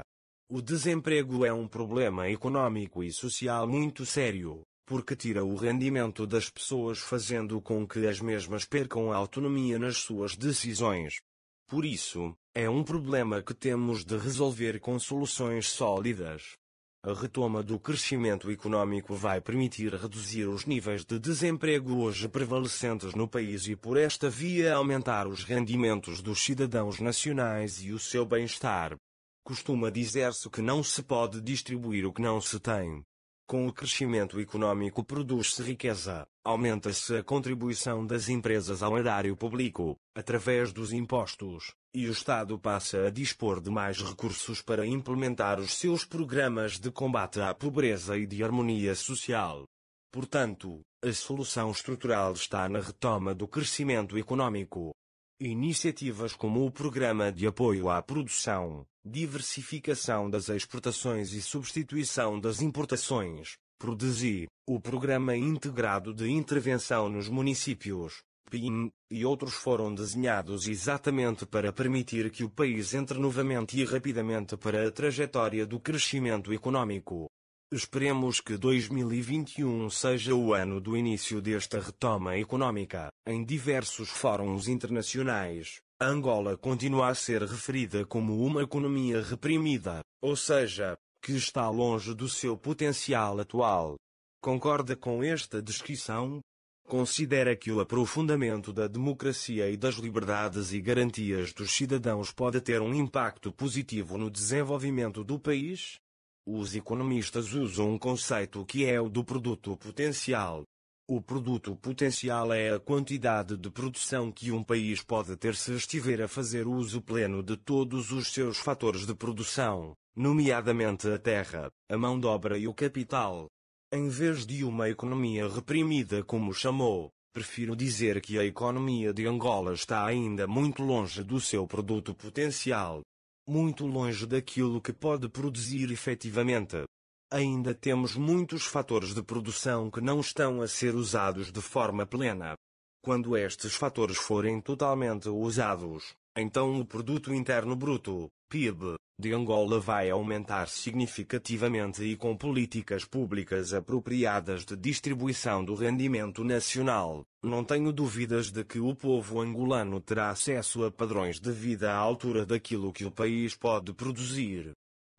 O desemprego é um problema econômico e social muito sério porque tira o rendimento das pessoas fazendo com que as mesmas percam a autonomia nas suas decisões. Por isso, é um problema que temos de resolver com soluções sólidas. A retoma do crescimento econômico vai permitir reduzir os níveis de desemprego hoje prevalecentes no país e, por esta via, aumentar os rendimentos dos cidadãos nacionais e o seu bem-estar. Costuma dizer-se que não se pode distribuir o que não se tem. Com o crescimento econômico produz-se riqueza, aumenta-se a contribuição das empresas ao erário público, através dos impostos, e o Estado passa a dispor de mais recursos para implementar os seus programas de combate à pobreza e de harmonia social. Portanto, a solução estrutural está na retoma do crescimento econômico, Iniciativas como o Programa de Apoio à Produção, Diversificação das Exportações e Substituição das Importações, PRODESI, o Programa Integrado de Intervenção nos Municípios, PIM, e outros foram desenhados exatamente para permitir que o país entre novamente e rapidamente para a trajetória do crescimento econômico. Esperemos que 2021 seja o ano do início desta retoma económica. Em diversos fóruns internacionais, Angola continua a ser referida como uma economia reprimida, ou seja, que está longe do seu potencial atual. Concorda com esta descrição? Considera que o aprofundamento da democracia e das liberdades e garantias dos cidadãos pode ter um impacto positivo no desenvolvimento do país? Os economistas usam um conceito que é o do produto potencial. O produto potencial é a quantidade de produção que um país pode ter se estiver a fazer uso pleno de todos os seus fatores de produção, nomeadamente a terra, a mão de obra e o capital. Em vez de uma economia reprimida como chamou, prefiro dizer que a economia de Angola está ainda muito longe do seu produto potencial, muito longe daquilo que pode produzir efetivamente. Ainda temos muitos fatores de produção que não estão a ser usados de forma plena. Quando estes fatores forem totalmente usados, então o produto interno bruto, PIB, de Angola vai aumentar significativamente e com políticas públicas apropriadas de distribuição do rendimento nacional. Não tenho dúvidas de que o povo angolano terá acesso a padrões de vida à altura daquilo que o país pode produzir.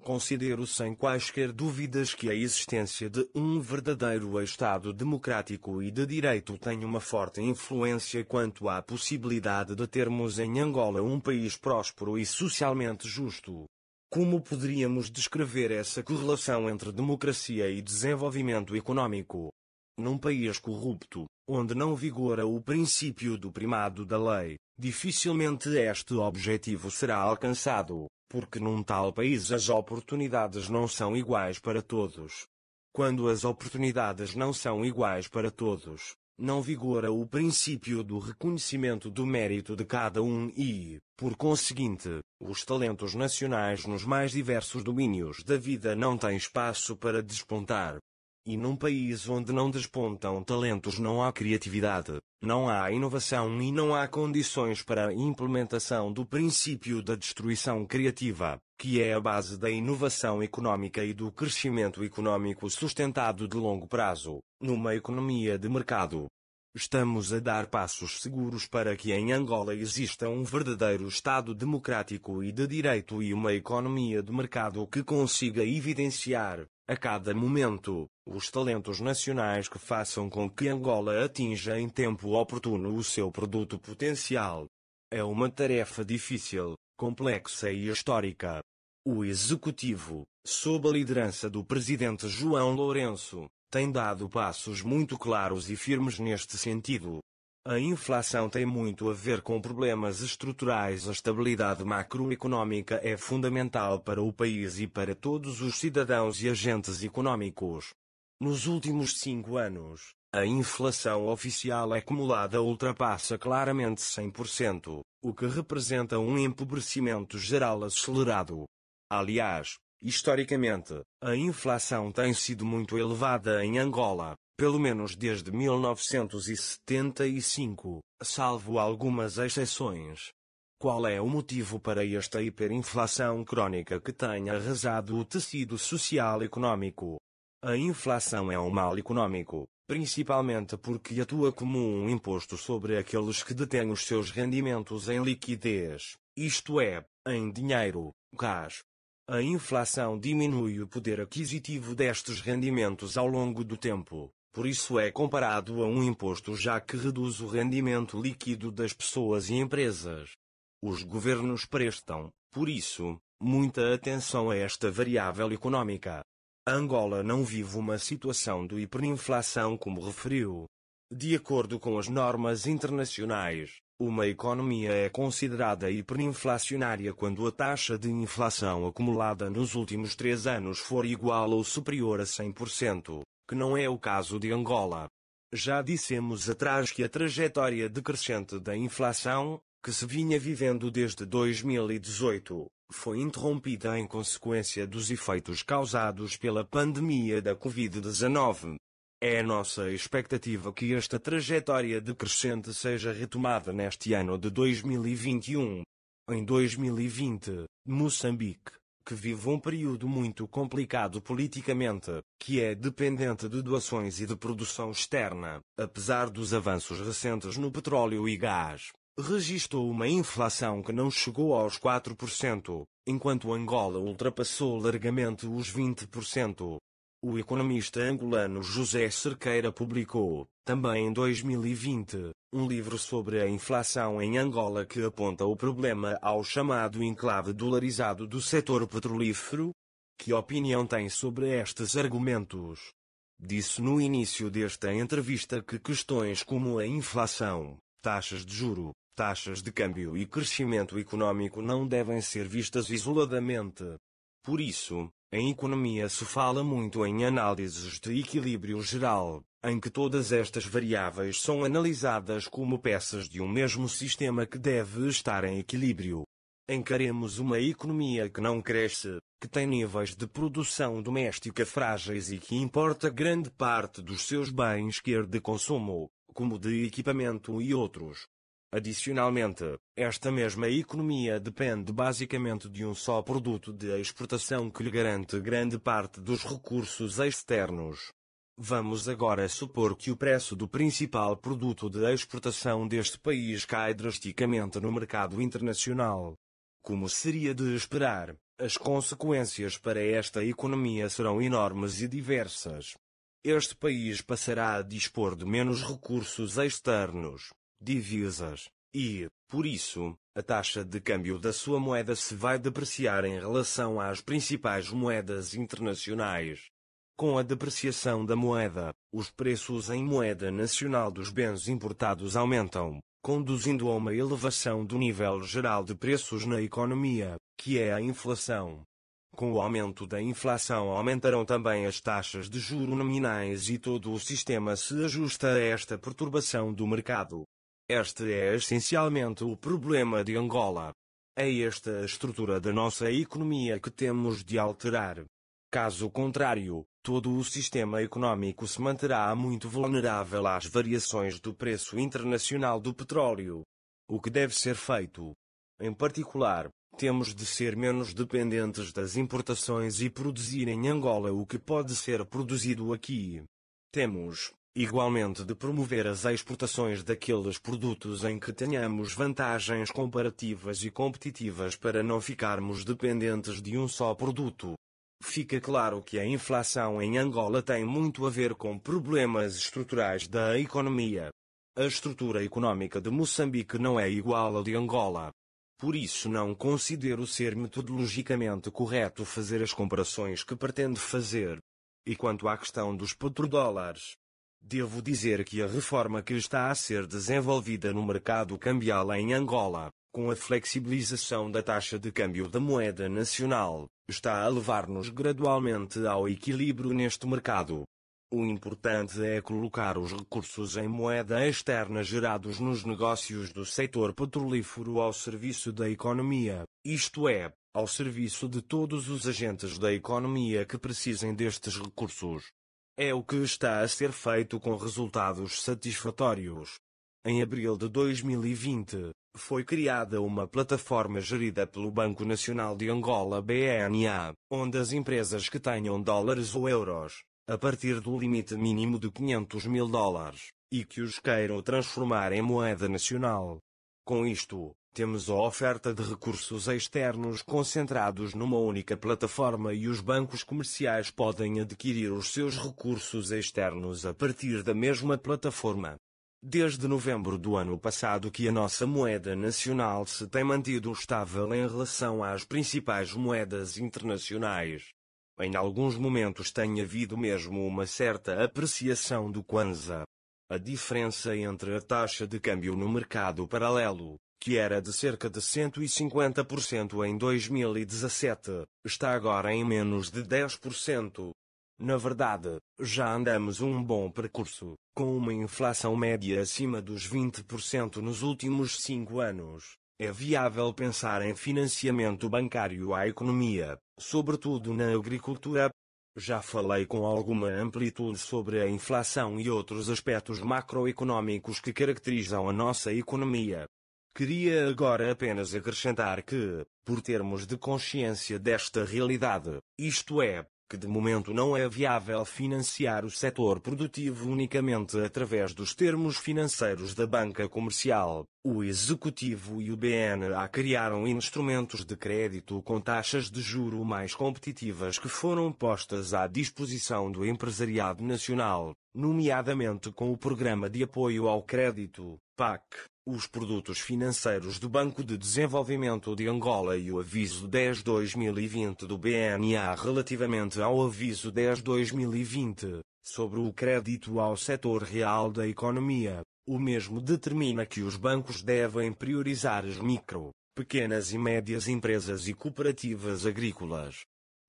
Considero sem quaisquer dúvidas que a existência de um verdadeiro Estado democrático e de direito tem uma forte influência quanto à possibilidade de termos em Angola um país próspero e socialmente justo. Como poderíamos descrever essa correlação entre democracia e desenvolvimento econômico? Num país corrupto, onde não vigora o princípio do primado da lei, dificilmente este objetivo será alcançado, porque num tal país as oportunidades não são iguais para todos. Quando as oportunidades não são iguais para todos, não vigora o princípio do reconhecimento do mérito de cada um e, por conseguinte, os talentos nacionais nos mais diversos domínios da vida não têm espaço para despontar, e num país onde não despontam talentos não há criatividade, não há inovação e não há condições para a implementação do princípio da destruição criativa, que é a base da inovação econômica e do crescimento econômico sustentado de longo prazo, numa economia de mercado. Estamos a dar passos seguros para que em Angola exista um verdadeiro Estado democrático e de direito e uma economia de mercado que consiga evidenciar, a cada momento, os talentos nacionais que façam com que Angola atinja em tempo oportuno o seu produto potencial. É uma tarefa difícil, complexa e histórica. O Executivo, sob a liderança do Presidente João Lourenço, tem dado passos muito claros e firmes neste sentido, a inflação tem muito a ver com problemas estruturais. A estabilidade macroeconómica é fundamental para o país e para todos os cidadãos e agentes econômicos. Nos últimos cinco anos, a inflação oficial acumulada ultrapassa claramente 100%, o que representa um empobrecimento geral acelerado. Aliás, historicamente, a inflação tem sido muito elevada em Angola, pelo menos desde 1975, salvo algumas exceções. Qual é o motivo para esta hiperinflação crónica que tem arrasado o tecido social econômico? A inflação é um mal econômico, principalmente porque atua como um imposto sobre aqueles que detêm os seus rendimentos em liquidez, isto é, em dinheiro, cash. A inflação diminui o poder aquisitivo destes rendimentos ao longo do tempo, por isso é comparado a um imposto já que reduz o rendimento líquido das pessoas e empresas. Os governos prestam, por isso, muita atenção a esta variável econômica. A Angola não vive uma situação de hiperinflação como referiu. De acordo com as normas internacionais, uma economia é considerada hiperinflacionária quando a taxa de inflação acumulada nos últimos três anos for igual ou superior a 100% que não é o caso de Angola. Já dissemos atrás que a trajetória decrescente da inflação, que se vinha vivendo desde 2018, foi interrompida em consequência dos efeitos causados pela pandemia da Covid-19. É a nossa expectativa que esta trajetória decrescente seja retomada neste ano de 2021. Em 2020, Moçambique que vive um período muito complicado politicamente, que é dependente de doações e de produção externa, apesar dos avanços recentes no petróleo e gás. Registrou uma inflação que não chegou aos 4%, enquanto Angola ultrapassou largamente os 20%. O economista angolano José Cerqueira publicou, também em 2020, um livro sobre a inflação em Angola que aponta o problema ao chamado enclave dolarizado do setor petrolífero? Que opinião tem sobre estes argumentos? Disse no início desta entrevista que questões como a inflação, taxas de juro, taxas de câmbio e crescimento econômico não devem ser vistas isoladamente. Por isso, em economia se fala muito em análises de equilíbrio geral, em que todas estas variáveis são analisadas como peças de um mesmo sistema que deve estar em equilíbrio. Encaremos uma economia que não cresce, que tem níveis de produção doméstica frágeis e que importa grande parte dos seus bens, quer de consumo, como de equipamento e outros. Adicionalmente, esta mesma economia depende basicamente de um só produto de exportação que lhe garante grande parte dos recursos externos. Vamos agora supor que o preço do principal produto de exportação deste país cai drasticamente no mercado internacional. Como seria de esperar, as consequências para esta economia serão enormes e diversas. Este país passará a dispor de menos recursos externos, divisas, e, por isso, a taxa de câmbio da sua moeda se vai depreciar em relação às principais moedas internacionais. Com a depreciação da moeda, os preços em moeda nacional dos bens importados aumentam, conduzindo a uma elevação do nível geral de preços na economia, que é a inflação. Com o aumento da inflação aumentarão também as taxas de juro nominais e todo o sistema se ajusta a esta perturbação do mercado. Este é essencialmente o problema de Angola. É esta a estrutura da nossa economia que temos de alterar. Caso contrário, todo o sistema econômico se manterá muito vulnerável às variações do preço internacional do petróleo. O que deve ser feito? Em particular, temos de ser menos dependentes das importações e produzir em Angola o que pode ser produzido aqui. Temos, igualmente, de promover as exportações daqueles produtos em que tenhamos vantagens comparativas e competitivas para não ficarmos dependentes de um só produto fica claro que a inflação em Angola tem muito a ver com problemas estruturais da economia. A estrutura económica de Moçambique não é igual à de Angola. Por isso não considero ser metodologicamente correto fazer as comparações que pretendo fazer. E quanto à questão dos petrodólares, devo dizer que a reforma que está a ser desenvolvida no mercado cambial em Angola, com a flexibilização da taxa de câmbio da moeda nacional, está a levar-nos gradualmente ao equilíbrio neste mercado. O importante é colocar os recursos em moeda externa gerados nos negócios do setor petrolífero ao serviço da economia, isto é, ao serviço de todos os agentes da economia que precisem destes recursos. É o que está a ser feito com resultados satisfatórios. Em abril de 2020, foi criada uma plataforma gerida pelo Banco Nacional de Angola BNA, onde as empresas que tenham dólares ou euros, a partir do limite mínimo de 500 mil dólares, e que os queiram transformar em moeda nacional. Com isto, temos a oferta de recursos externos concentrados numa única plataforma e os bancos comerciais podem adquirir os seus recursos externos a partir da mesma plataforma. Desde novembro do ano passado que a nossa moeda nacional se tem mantido estável em relação às principais moedas internacionais. Em alguns momentos tem havido mesmo uma certa apreciação do kwanza. A diferença entre a taxa de câmbio no mercado paralelo, que era de cerca de 150% em 2017, está agora em menos de 10%, na verdade, já andamos um bom percurso, com uma inflação média acima dos 20% nos últimos cinco anos. É viável pensar em financiamento bancário à economia, sobretudo na agricultura. Já falei com alguma amplitude sobre a inflação e outros aspectos macroeconómicos que caracterizam a nossa economia. Queria agora apenas acrescentar que, por termos de consciência desta realidade, isto é, que de momento não é viável financiar o setor produtivo unicamente através dos termos financeiros da banca comercial, o Executivo e o BNA criaram instrumentos de crédito com taxas de juro mais competitivas que foram postas à disposição do empresariado nacional, nomeadamente com o Programa de Apoio ao Crédito, PAC, os produtos financeiros do Banco de Desenvolvimento de Angola e o Aviso 10-2020 do BNA relativamente ao Aviso 10-2020 sobre o crédito ao setor real da economia. O mesmo determina que os bancos devem priorizar as micro, pequenas e médias empresas e cooperativas agrícolas.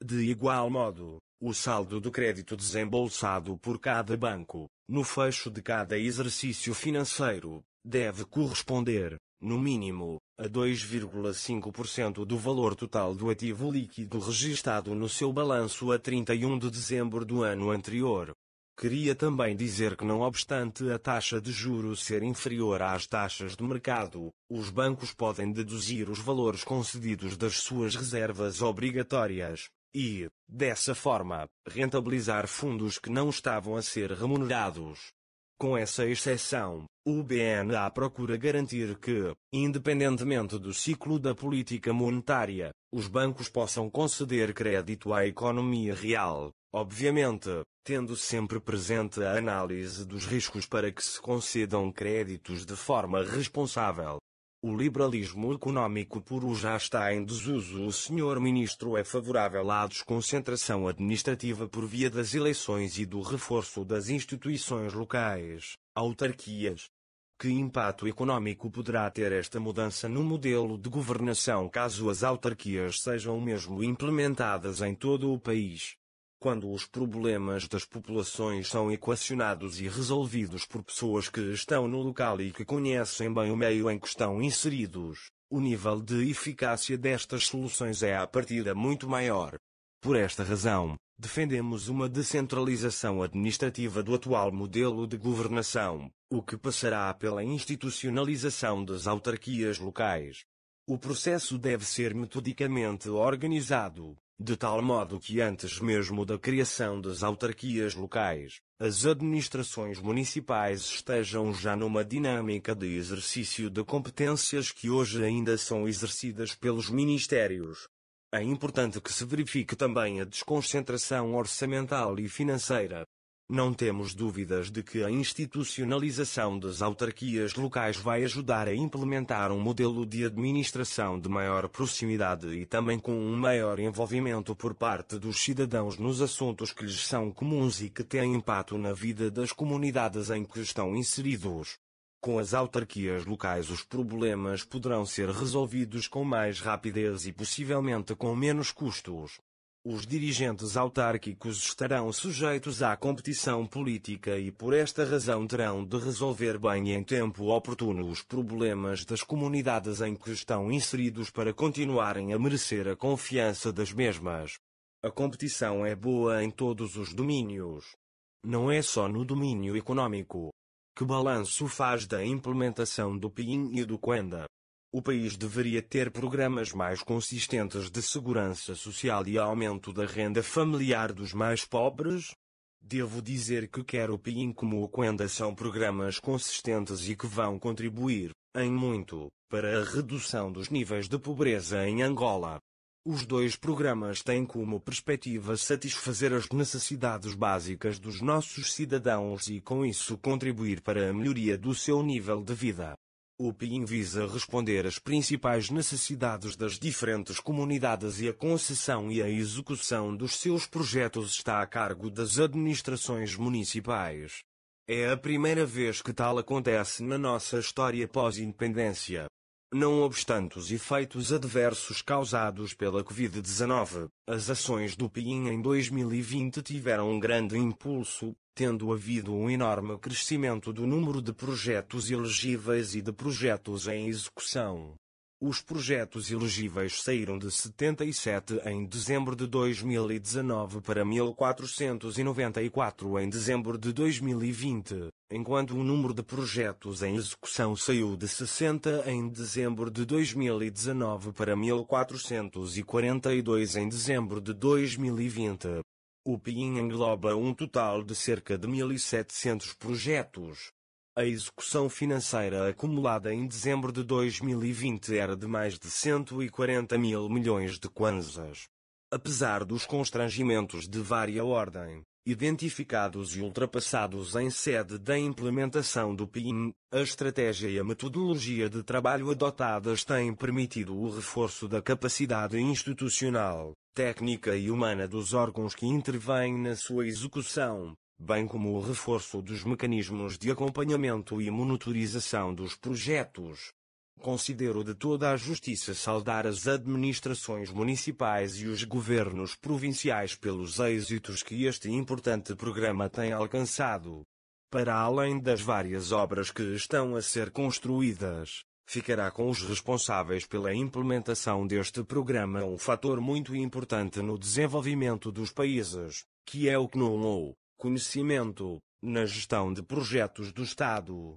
De igual modo, o saldo do crédito desembolsado por cada banco, no fecho de cada exercício financeiro, deve corresponder, no mínimo, a 2,5% do valor total do ativo líquido registado no seu balanço a 31 de dezembro do ano anterior. Queria também dizer que, não obstante a taxa de juro ser inferior às taxas de mercado, os bancos podem deduzir os valores concedidos das suas reservas obrigatórias e, dessa forma, rentabilizar fundos que não estavam a ser remunerados. Com essa exceção, o BNA procura garantir que, independentemente do ciclo da política monetária, os bancos possam conceder crédito à economia real, obviamente, tendo sempre presente a análise dos riscos para que se concedam créditos de forma responsável, o liberalismo econômico puro já está em desuso. O senhor ministro é favorável à desconcentração administrativa por via das eleições e do reforço das instituições locais, autarquias. Que impacto econômico poderá ter esta mudança no modelo de governação caso as autarquias sejam mesmo implementadas em todo o país? quando os problemas das populações são equacionados e resolvidos por pessoas que estão no local e que conhecem bem o meio em que estão inseridos, o nível de eficácia destas soluções é à partida muito maior. Por esta razão, defendemos uma descentralização administrativa do atual modelo de governação, o que passará pela institucionalização das autarquias locais. O processo deve ser metodicamente organizado, de tal modo que antes mesmo da criação das autarquias locais, as administrações municipais estejam já numa dinâmica de exercício de competências que hoje ainda são exercidas pelos ministérios. É importante que se verifique também a desconcentração orçamental e financeira, não temos dúvidas de que a institucionalização das autarquias locais vai ajudar a implementar um modelo de administração de maior proximidade e também com um maior envolvimento por parte dos cidadãos nos assuntos que lhes são comuns e que têm impacto na vida das comunidades em que estão inseridos. Com as autarquias locais, os problemas poderão ser resolvidos com mais rapidez e possivelmente com menos custos. Os dirigentes autárquicos estarão sujeitos à competição política e, por esta razão, terão de resolver bem e em tempo oportuno os problemas das comunidades em que estão inseridos para continuarem a merecer a confiança das mesmas. A competição é boa em todos os domínios. Não é só no domínio econômico. Que balanço faz da implementação do PIN e do Quenda? O país deveria ter programas mais consistentes de segurança social e aumento da renda familiar dos mais pobres? Devo dizer que quer o PIN como o Quenda são programas consistentes e que vão contribuir, em muito, para a redução dos níveis de pobreza em Angola. Os dois programas têm como perspectiva satisfazer as necessidades básicas dos nossos cidadãos e com isso contribuir para a melhoria do seu nível de vida. O PIN visa responder às principais necessidades das diferentes comunidades e a concessão e a execução dos seus projetos está a cargo das administrações municipais. É a primeira vez que tal acontece na nossa história pós-independência. Não obstante os efeitos adversos causados pela Covid-19, as ações do PIN em 2020 tiveram um grande impulso, tendo havido um enorme crescimento do número de projetos elegíveis e de projetos em execução. Os projetos elegíveis saíram de 77 em dezembro de 2019 para 1494 em dezembro de 2020, enquanto o número de projetos em execução saiu de 60 em dezembro de 2019 para 1.442 em dezembro de 2020. O PIN engloba um total de cerca de 1.700 projetos. A execução financeira acumulada em dezembro de 2020 era de mais de 140 mil milhões de kwanzas. Apesar dos constrangimentos de vária ordem, identificados e ultrapassados em sede da implementação do PIN, a estratégia e a metodologia de trabalho adotadas têm permitido o reforço da capacidade institucional, técnica e humana dos órgãos que intervêm na sua execução, bem como o reforço dos mecanismos de acompanhamento e monitorização dos projetos, Considero de toda a justiça saudar as administrações municipais e os governos provinciais pelos êxitos que este importante programa tem alcançado. Para além das várias obras que estão a ser construídas, ficará com os responsáveis pela implementação deste programa um fator muito importante no desenvolvimento dos países, que é o know-how, conhecimento, na gestão de projetos do Estado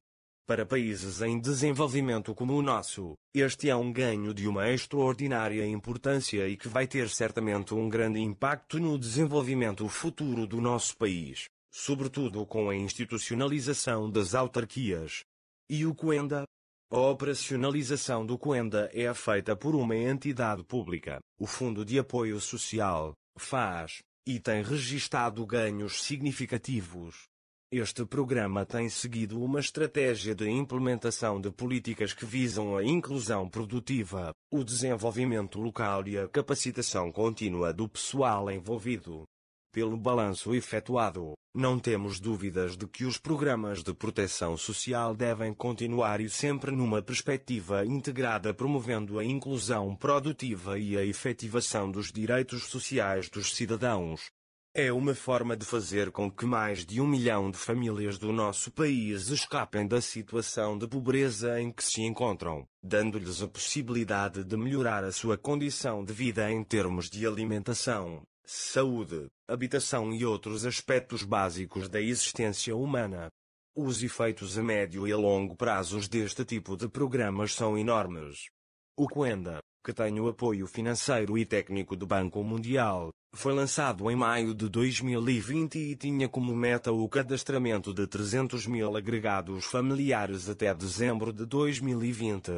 para países em desenvolvimento como o nosso, este é um ganho de uma extraordinária importância e que vai ter certamente um grande impacto no desenvolvimento futuro do nosso país, sobretudo com a institucionalização das autarquias. E o Coenda? A operacionalização do Coenda é feita por uma entidade pública, o Fundo de Apoio Social, FAS, e tem registado ganhos significativos este programa tem seguido uma estratégia de implementação de políticas que visam a inclusão produtiva, o desenvolvimento local e a capacitação contínua do pessoal envolvido. Pelo balanço efetuado, não temos dúvidas de que os programas de proteção social devem continuar e sempre numa perspectiva integrada promovendo a inclusão produtiva e a efetivação dos direitos sociais dos cidadãos. É uma forma de fazer com que mais de um milhão de famílias do nosso país escapem da situação de pobreza em que se encontram, dando-lhes a possibilidade de melhorar a sua condição de vida em termos de alimentação, saúde, habitação e outros aspectos básicos da existência humana. Os efeitos a médio e a longo prazos deste tipo de programas são enormes. O Coenda, que tem o apoio financeiro e técnico do Banco Mundial, foi lançado em maio de 2020 e tinha como meta o cadastramento de 300 mil agregados familiares até dezembro de 2020.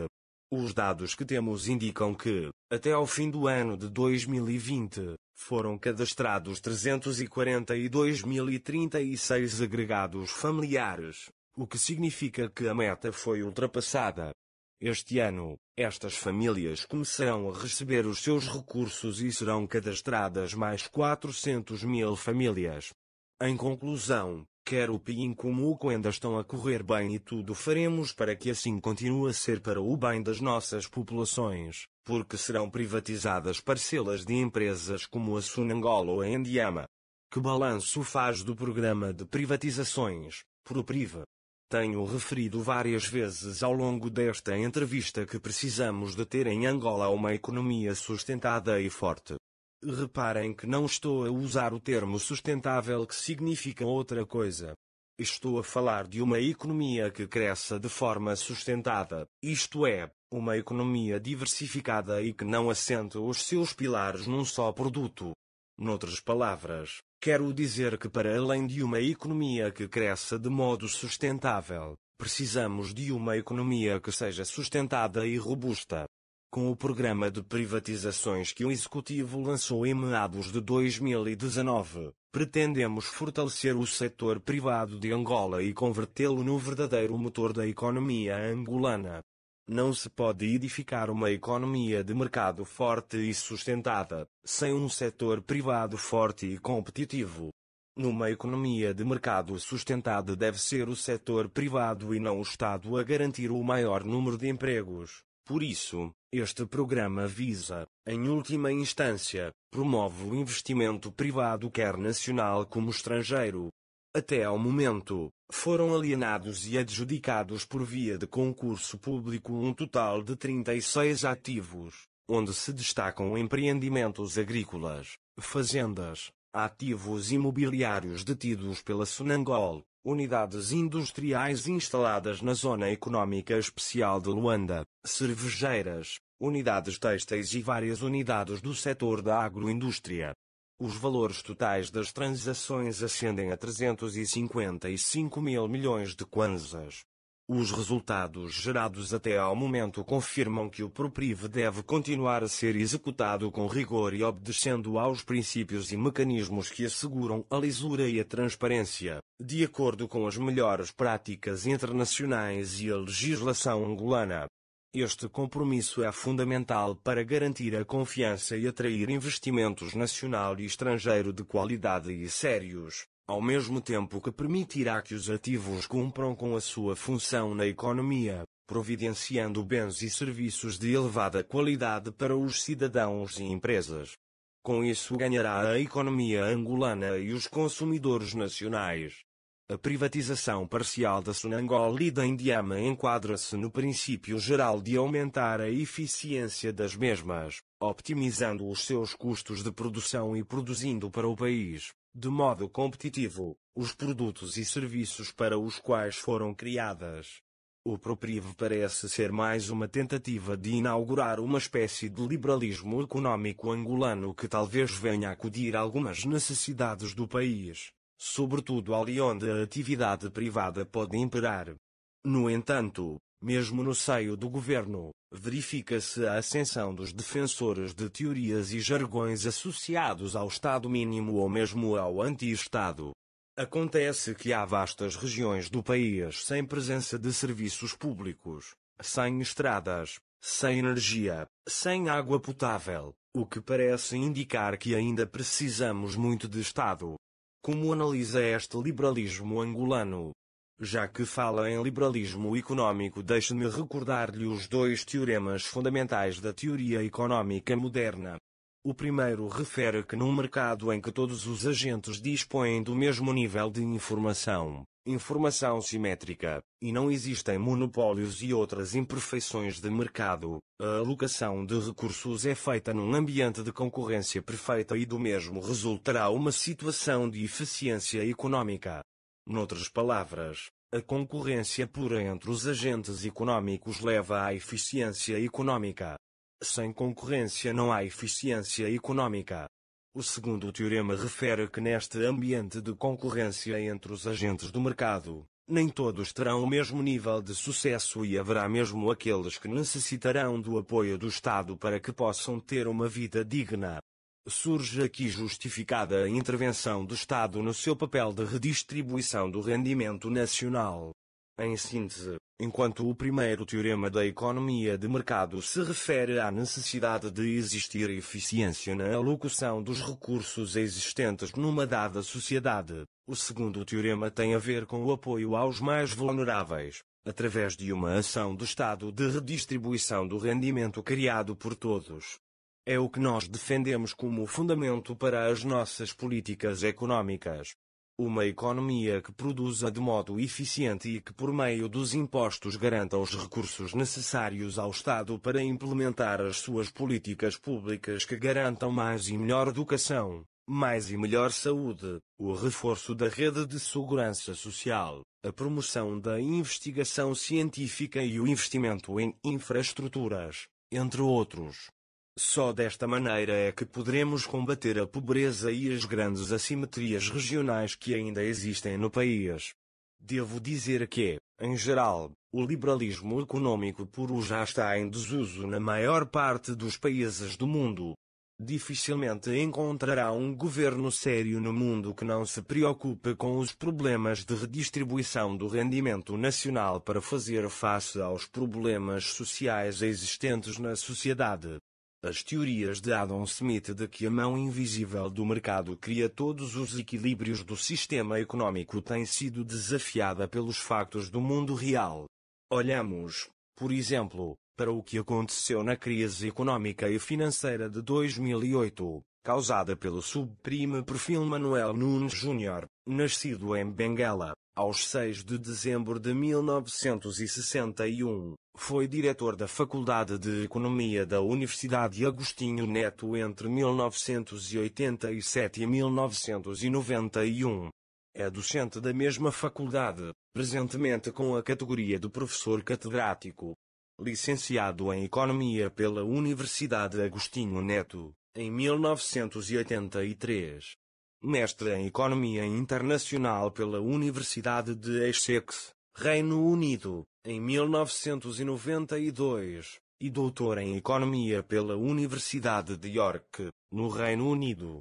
Os dados que temos indicam que, até ao fim do ano de 2020, foram cadastrados 342.036 agregados familiares, o que significa que a meta foi ultrapassada. Este ano, estas famílias começarão a receber os seus recursos e serão cadastradas mais 400 mil famílias. Em conclusão, quer o PIN como o Coenda estão a correr bem e tudo faremos para que assim continue a ser para o bem das nossas populações, porque serão privatizadas parcelas de empresas como a Sunangola ou a Endiama. Que balanço faz do programa de privatizações, Propriva? Tenho referido várias vezes ao longo desta entrevista que precisamos de ter em Angola uma economia sustentada e forte. Reparem que não estou a usar o termo sustentável que significa outra coisa. Estou a falar de uma economia que cresça de forma sustentada, isto é, uma economia diversificada e que não assente os seus pilares num só produto, Noutras palavras, quero dizer que, para além de uma economia que cresça de modo sustentável, precisamos de uma economia que seja sustentada e robusta. Com o programa de privatizações que o Executivo lançou em meados de 2019, pretendemos fortalecer o setor privado de Angola e convertê-lo no verdadeiro motor da economia angolana. Não se pode edificar uma economia de mercado forte e sustentada, sem um setor privado forte e competitivo. Numa economia de mercado sustentada deve ser o setor privado e não o Estado a garantir o maior número de empregos. Por isso, este programa visa, em última instância, promove o investimento privado quer nacional como estrangeiro, até ao momento, foram alienados e adjudicados por via de concurso público um total de 36 ativos, onde se destacam empreendimentos agrícolas, fazendas, ativos imobiliários detidos pela Sunangol, unidades industriais instaladas na Zona Económica Especial de Luanda, cervejeiras, unidades têxteis e várias unidades do setor da agroindústria, os valores totais das transações ascendem a 355 mil milhões de kwanzas. Os resultados gerados até ao momento confirmam que o Proprive deve continuar a ser executado com rigor e obedecendo aos princípios e mecanismos que asseguram a lisura e a transparência, de acordo com as melhores práticas internacionais e a legislação angolana. Este compromisso é fundamental para garantir a confiança e atrair investimentos nacional e estrangeiro de qualidade e sérios, ao mesmo tempo que permitirá que os ativos cumpram com a sua função na economia, providenciando bens e serviços de elevada qualidade para os cidadãos e empresas. Com isso ganhará a economia angolana e os consumidores nacionais. A privatização parcial da Sunangol e da Indiama enquadra-se no princípio geral de aumentar a eficiência das mesmas, optimizando os seus custos de produção e produzindo para o país, de modo competitivo, os produtos e serviços para os quais foram criadas. O proprivo parece ser mais uma tentativa de inaugurar uma espécie de liberalismo econômico angolano que talvez venha a acudir algumas necessidades do país sobretudo ali onde a atividade privada pode imperar. No entanto, mesmo no seio do governo, verifica-se a ascensão dos defensores de teorias e jargões associados ao Estado mínimo ou mesmo ao anti-Estado. Acontece que há vastas regiões do país sem presença de serviços públicos, sem estradas, sem energia, sem água potável, o que parece indicar que ainda precisamos muito de Estado, como analisa este liberalismo angolano? Já que fala em liberalismo econômico, deixe-me recordar-lhe os dois teoremas fundamentais da teoria econômica moderna. O primeiro refere que num mercado em que todos os agentes dispõem do mesmo nível de informação, informação simétrica, e não existem monopólios e outras imperfeições de mercado, a alocação de recursos é feita num ambiente de concorrência perfeita e do mesmo resultará uma situação de eficiência econômica. Noutras palavras, a concorrência pura entre os agentes econômicos leva à eficiência econômica. Sem concorrência não há eficiência econômica. O segundo teorema refere que neste ambiente de concorrência entre os agentes do mercado, nem todos terão o mesmo nível de sucesso e haverá mesmo aqueles que necessitarão do apoio do Estado para que possam ter uma vida digna. Surge aqui justificada a intervenção do Estado no seu papel de redistribuição do rendimento nacional, em síntese, enquanto o primeiro teorema da economia de mercado se refere à necessidade de existir eficiência na alocação dos recursos existentes numa dada sociedade, o segundo teorema tem a ver com o apoio aos mais vulneráveis, através de uma ação do Estado de redistribuição do rendimento criado por todos. É o que nós defendemos como fundamento para as nossas políticas econômicas. Uma economia que produza de modo eficiente e que, por meio dos impostos, garanta os recursos necessários ao Estado para implementar as suas políticas públicas que garantam mais e melhor educação, mais e melhor saúde, o reforço da rede de segurança social, a promoção da investigação científica e o investimento em infraestruturas, entre outros. Só desta maneira é que poderemos combater a pobreza e as grandes assimetrias regionais que ainda existem no país. Devo dizer que, em geral, o liberalismo econômico puro já está em desuso na maior parte dos países do mundo. Dificilmente encontrará um governo sério no mundo que não se preocupe com os problemas de redistribuição do rendimento nacional para fazer face aos problemas sociais existentes na sociedade. As teorias de Adam Smith de que a mão invisível do mercado cria todos os equilíbrios do sistema econômico têm sido desafiada pelos factos do mundo real. Olhamos, por exemplo, para o que aconteceu na crise econômica e financeira de 2008, causada pelo subprime perfil Manuel Nunes Júnior, nascido em Benguela, aos 6 de dezembro de 1961, foi diretor da Faculdade de Economia da Universidade Agostinho Neto entre 1987 e 1991. É docente da mesma faculdade, presentemente com a categoria de professor catedrático. Licenciado em Economia pela Universidade Agostinho Neto em 1983. Mestre em Economia Internacional pela Universidade de Essex, Reino Unido, em 1992, e doutor em Economia pela Universidade de York, no Reino Unido.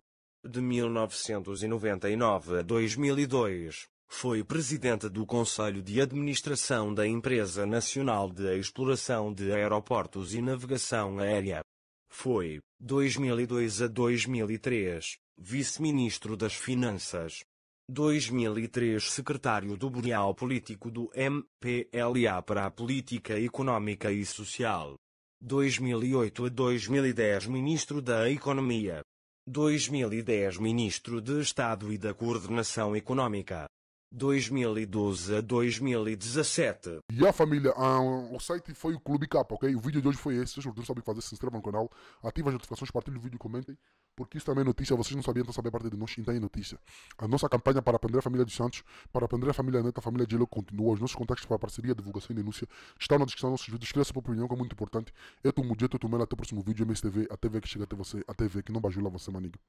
De 1999 a 2002, foi presidente do Conselho de Administração da Empresa Nacional de Exploração de Aeroportos e Navegação Aérea, foi, 2002 a 2003, vice-ministro das Finanças. 2003 secretário do Boreal Político do MPLA para a Política económica e Social. 2008 a 2010 Ministro da Economia. 2010 Ministro de Estado e da Coordenação Económica. 2012 a 2017. E a família, um, ah, o site foi o Clube Capa, ok? O vídeo de hoje foi esse. Se Vocês não sabem o que fazer, se inscrevam no canal, ativem as notificações, partilhem o vídeo e comentem, porque isso também é notícia. Vocês não sabiam, então sabem a parte de nós, então é notícia. A nossa campanha para aprender a família dos Santos, para aprender a família Neta, a família de Gelo continua. Os nossos contactos para parceria, divulgação e denúncia estão na descrição dos nossos vídeos. Escreva a opinião, que é muito importante. Eu tô Mujeto, eu tô Mela, até o próximo vídeo. MSTV, a TV que chega até você, a TV que não bajula você, maniga.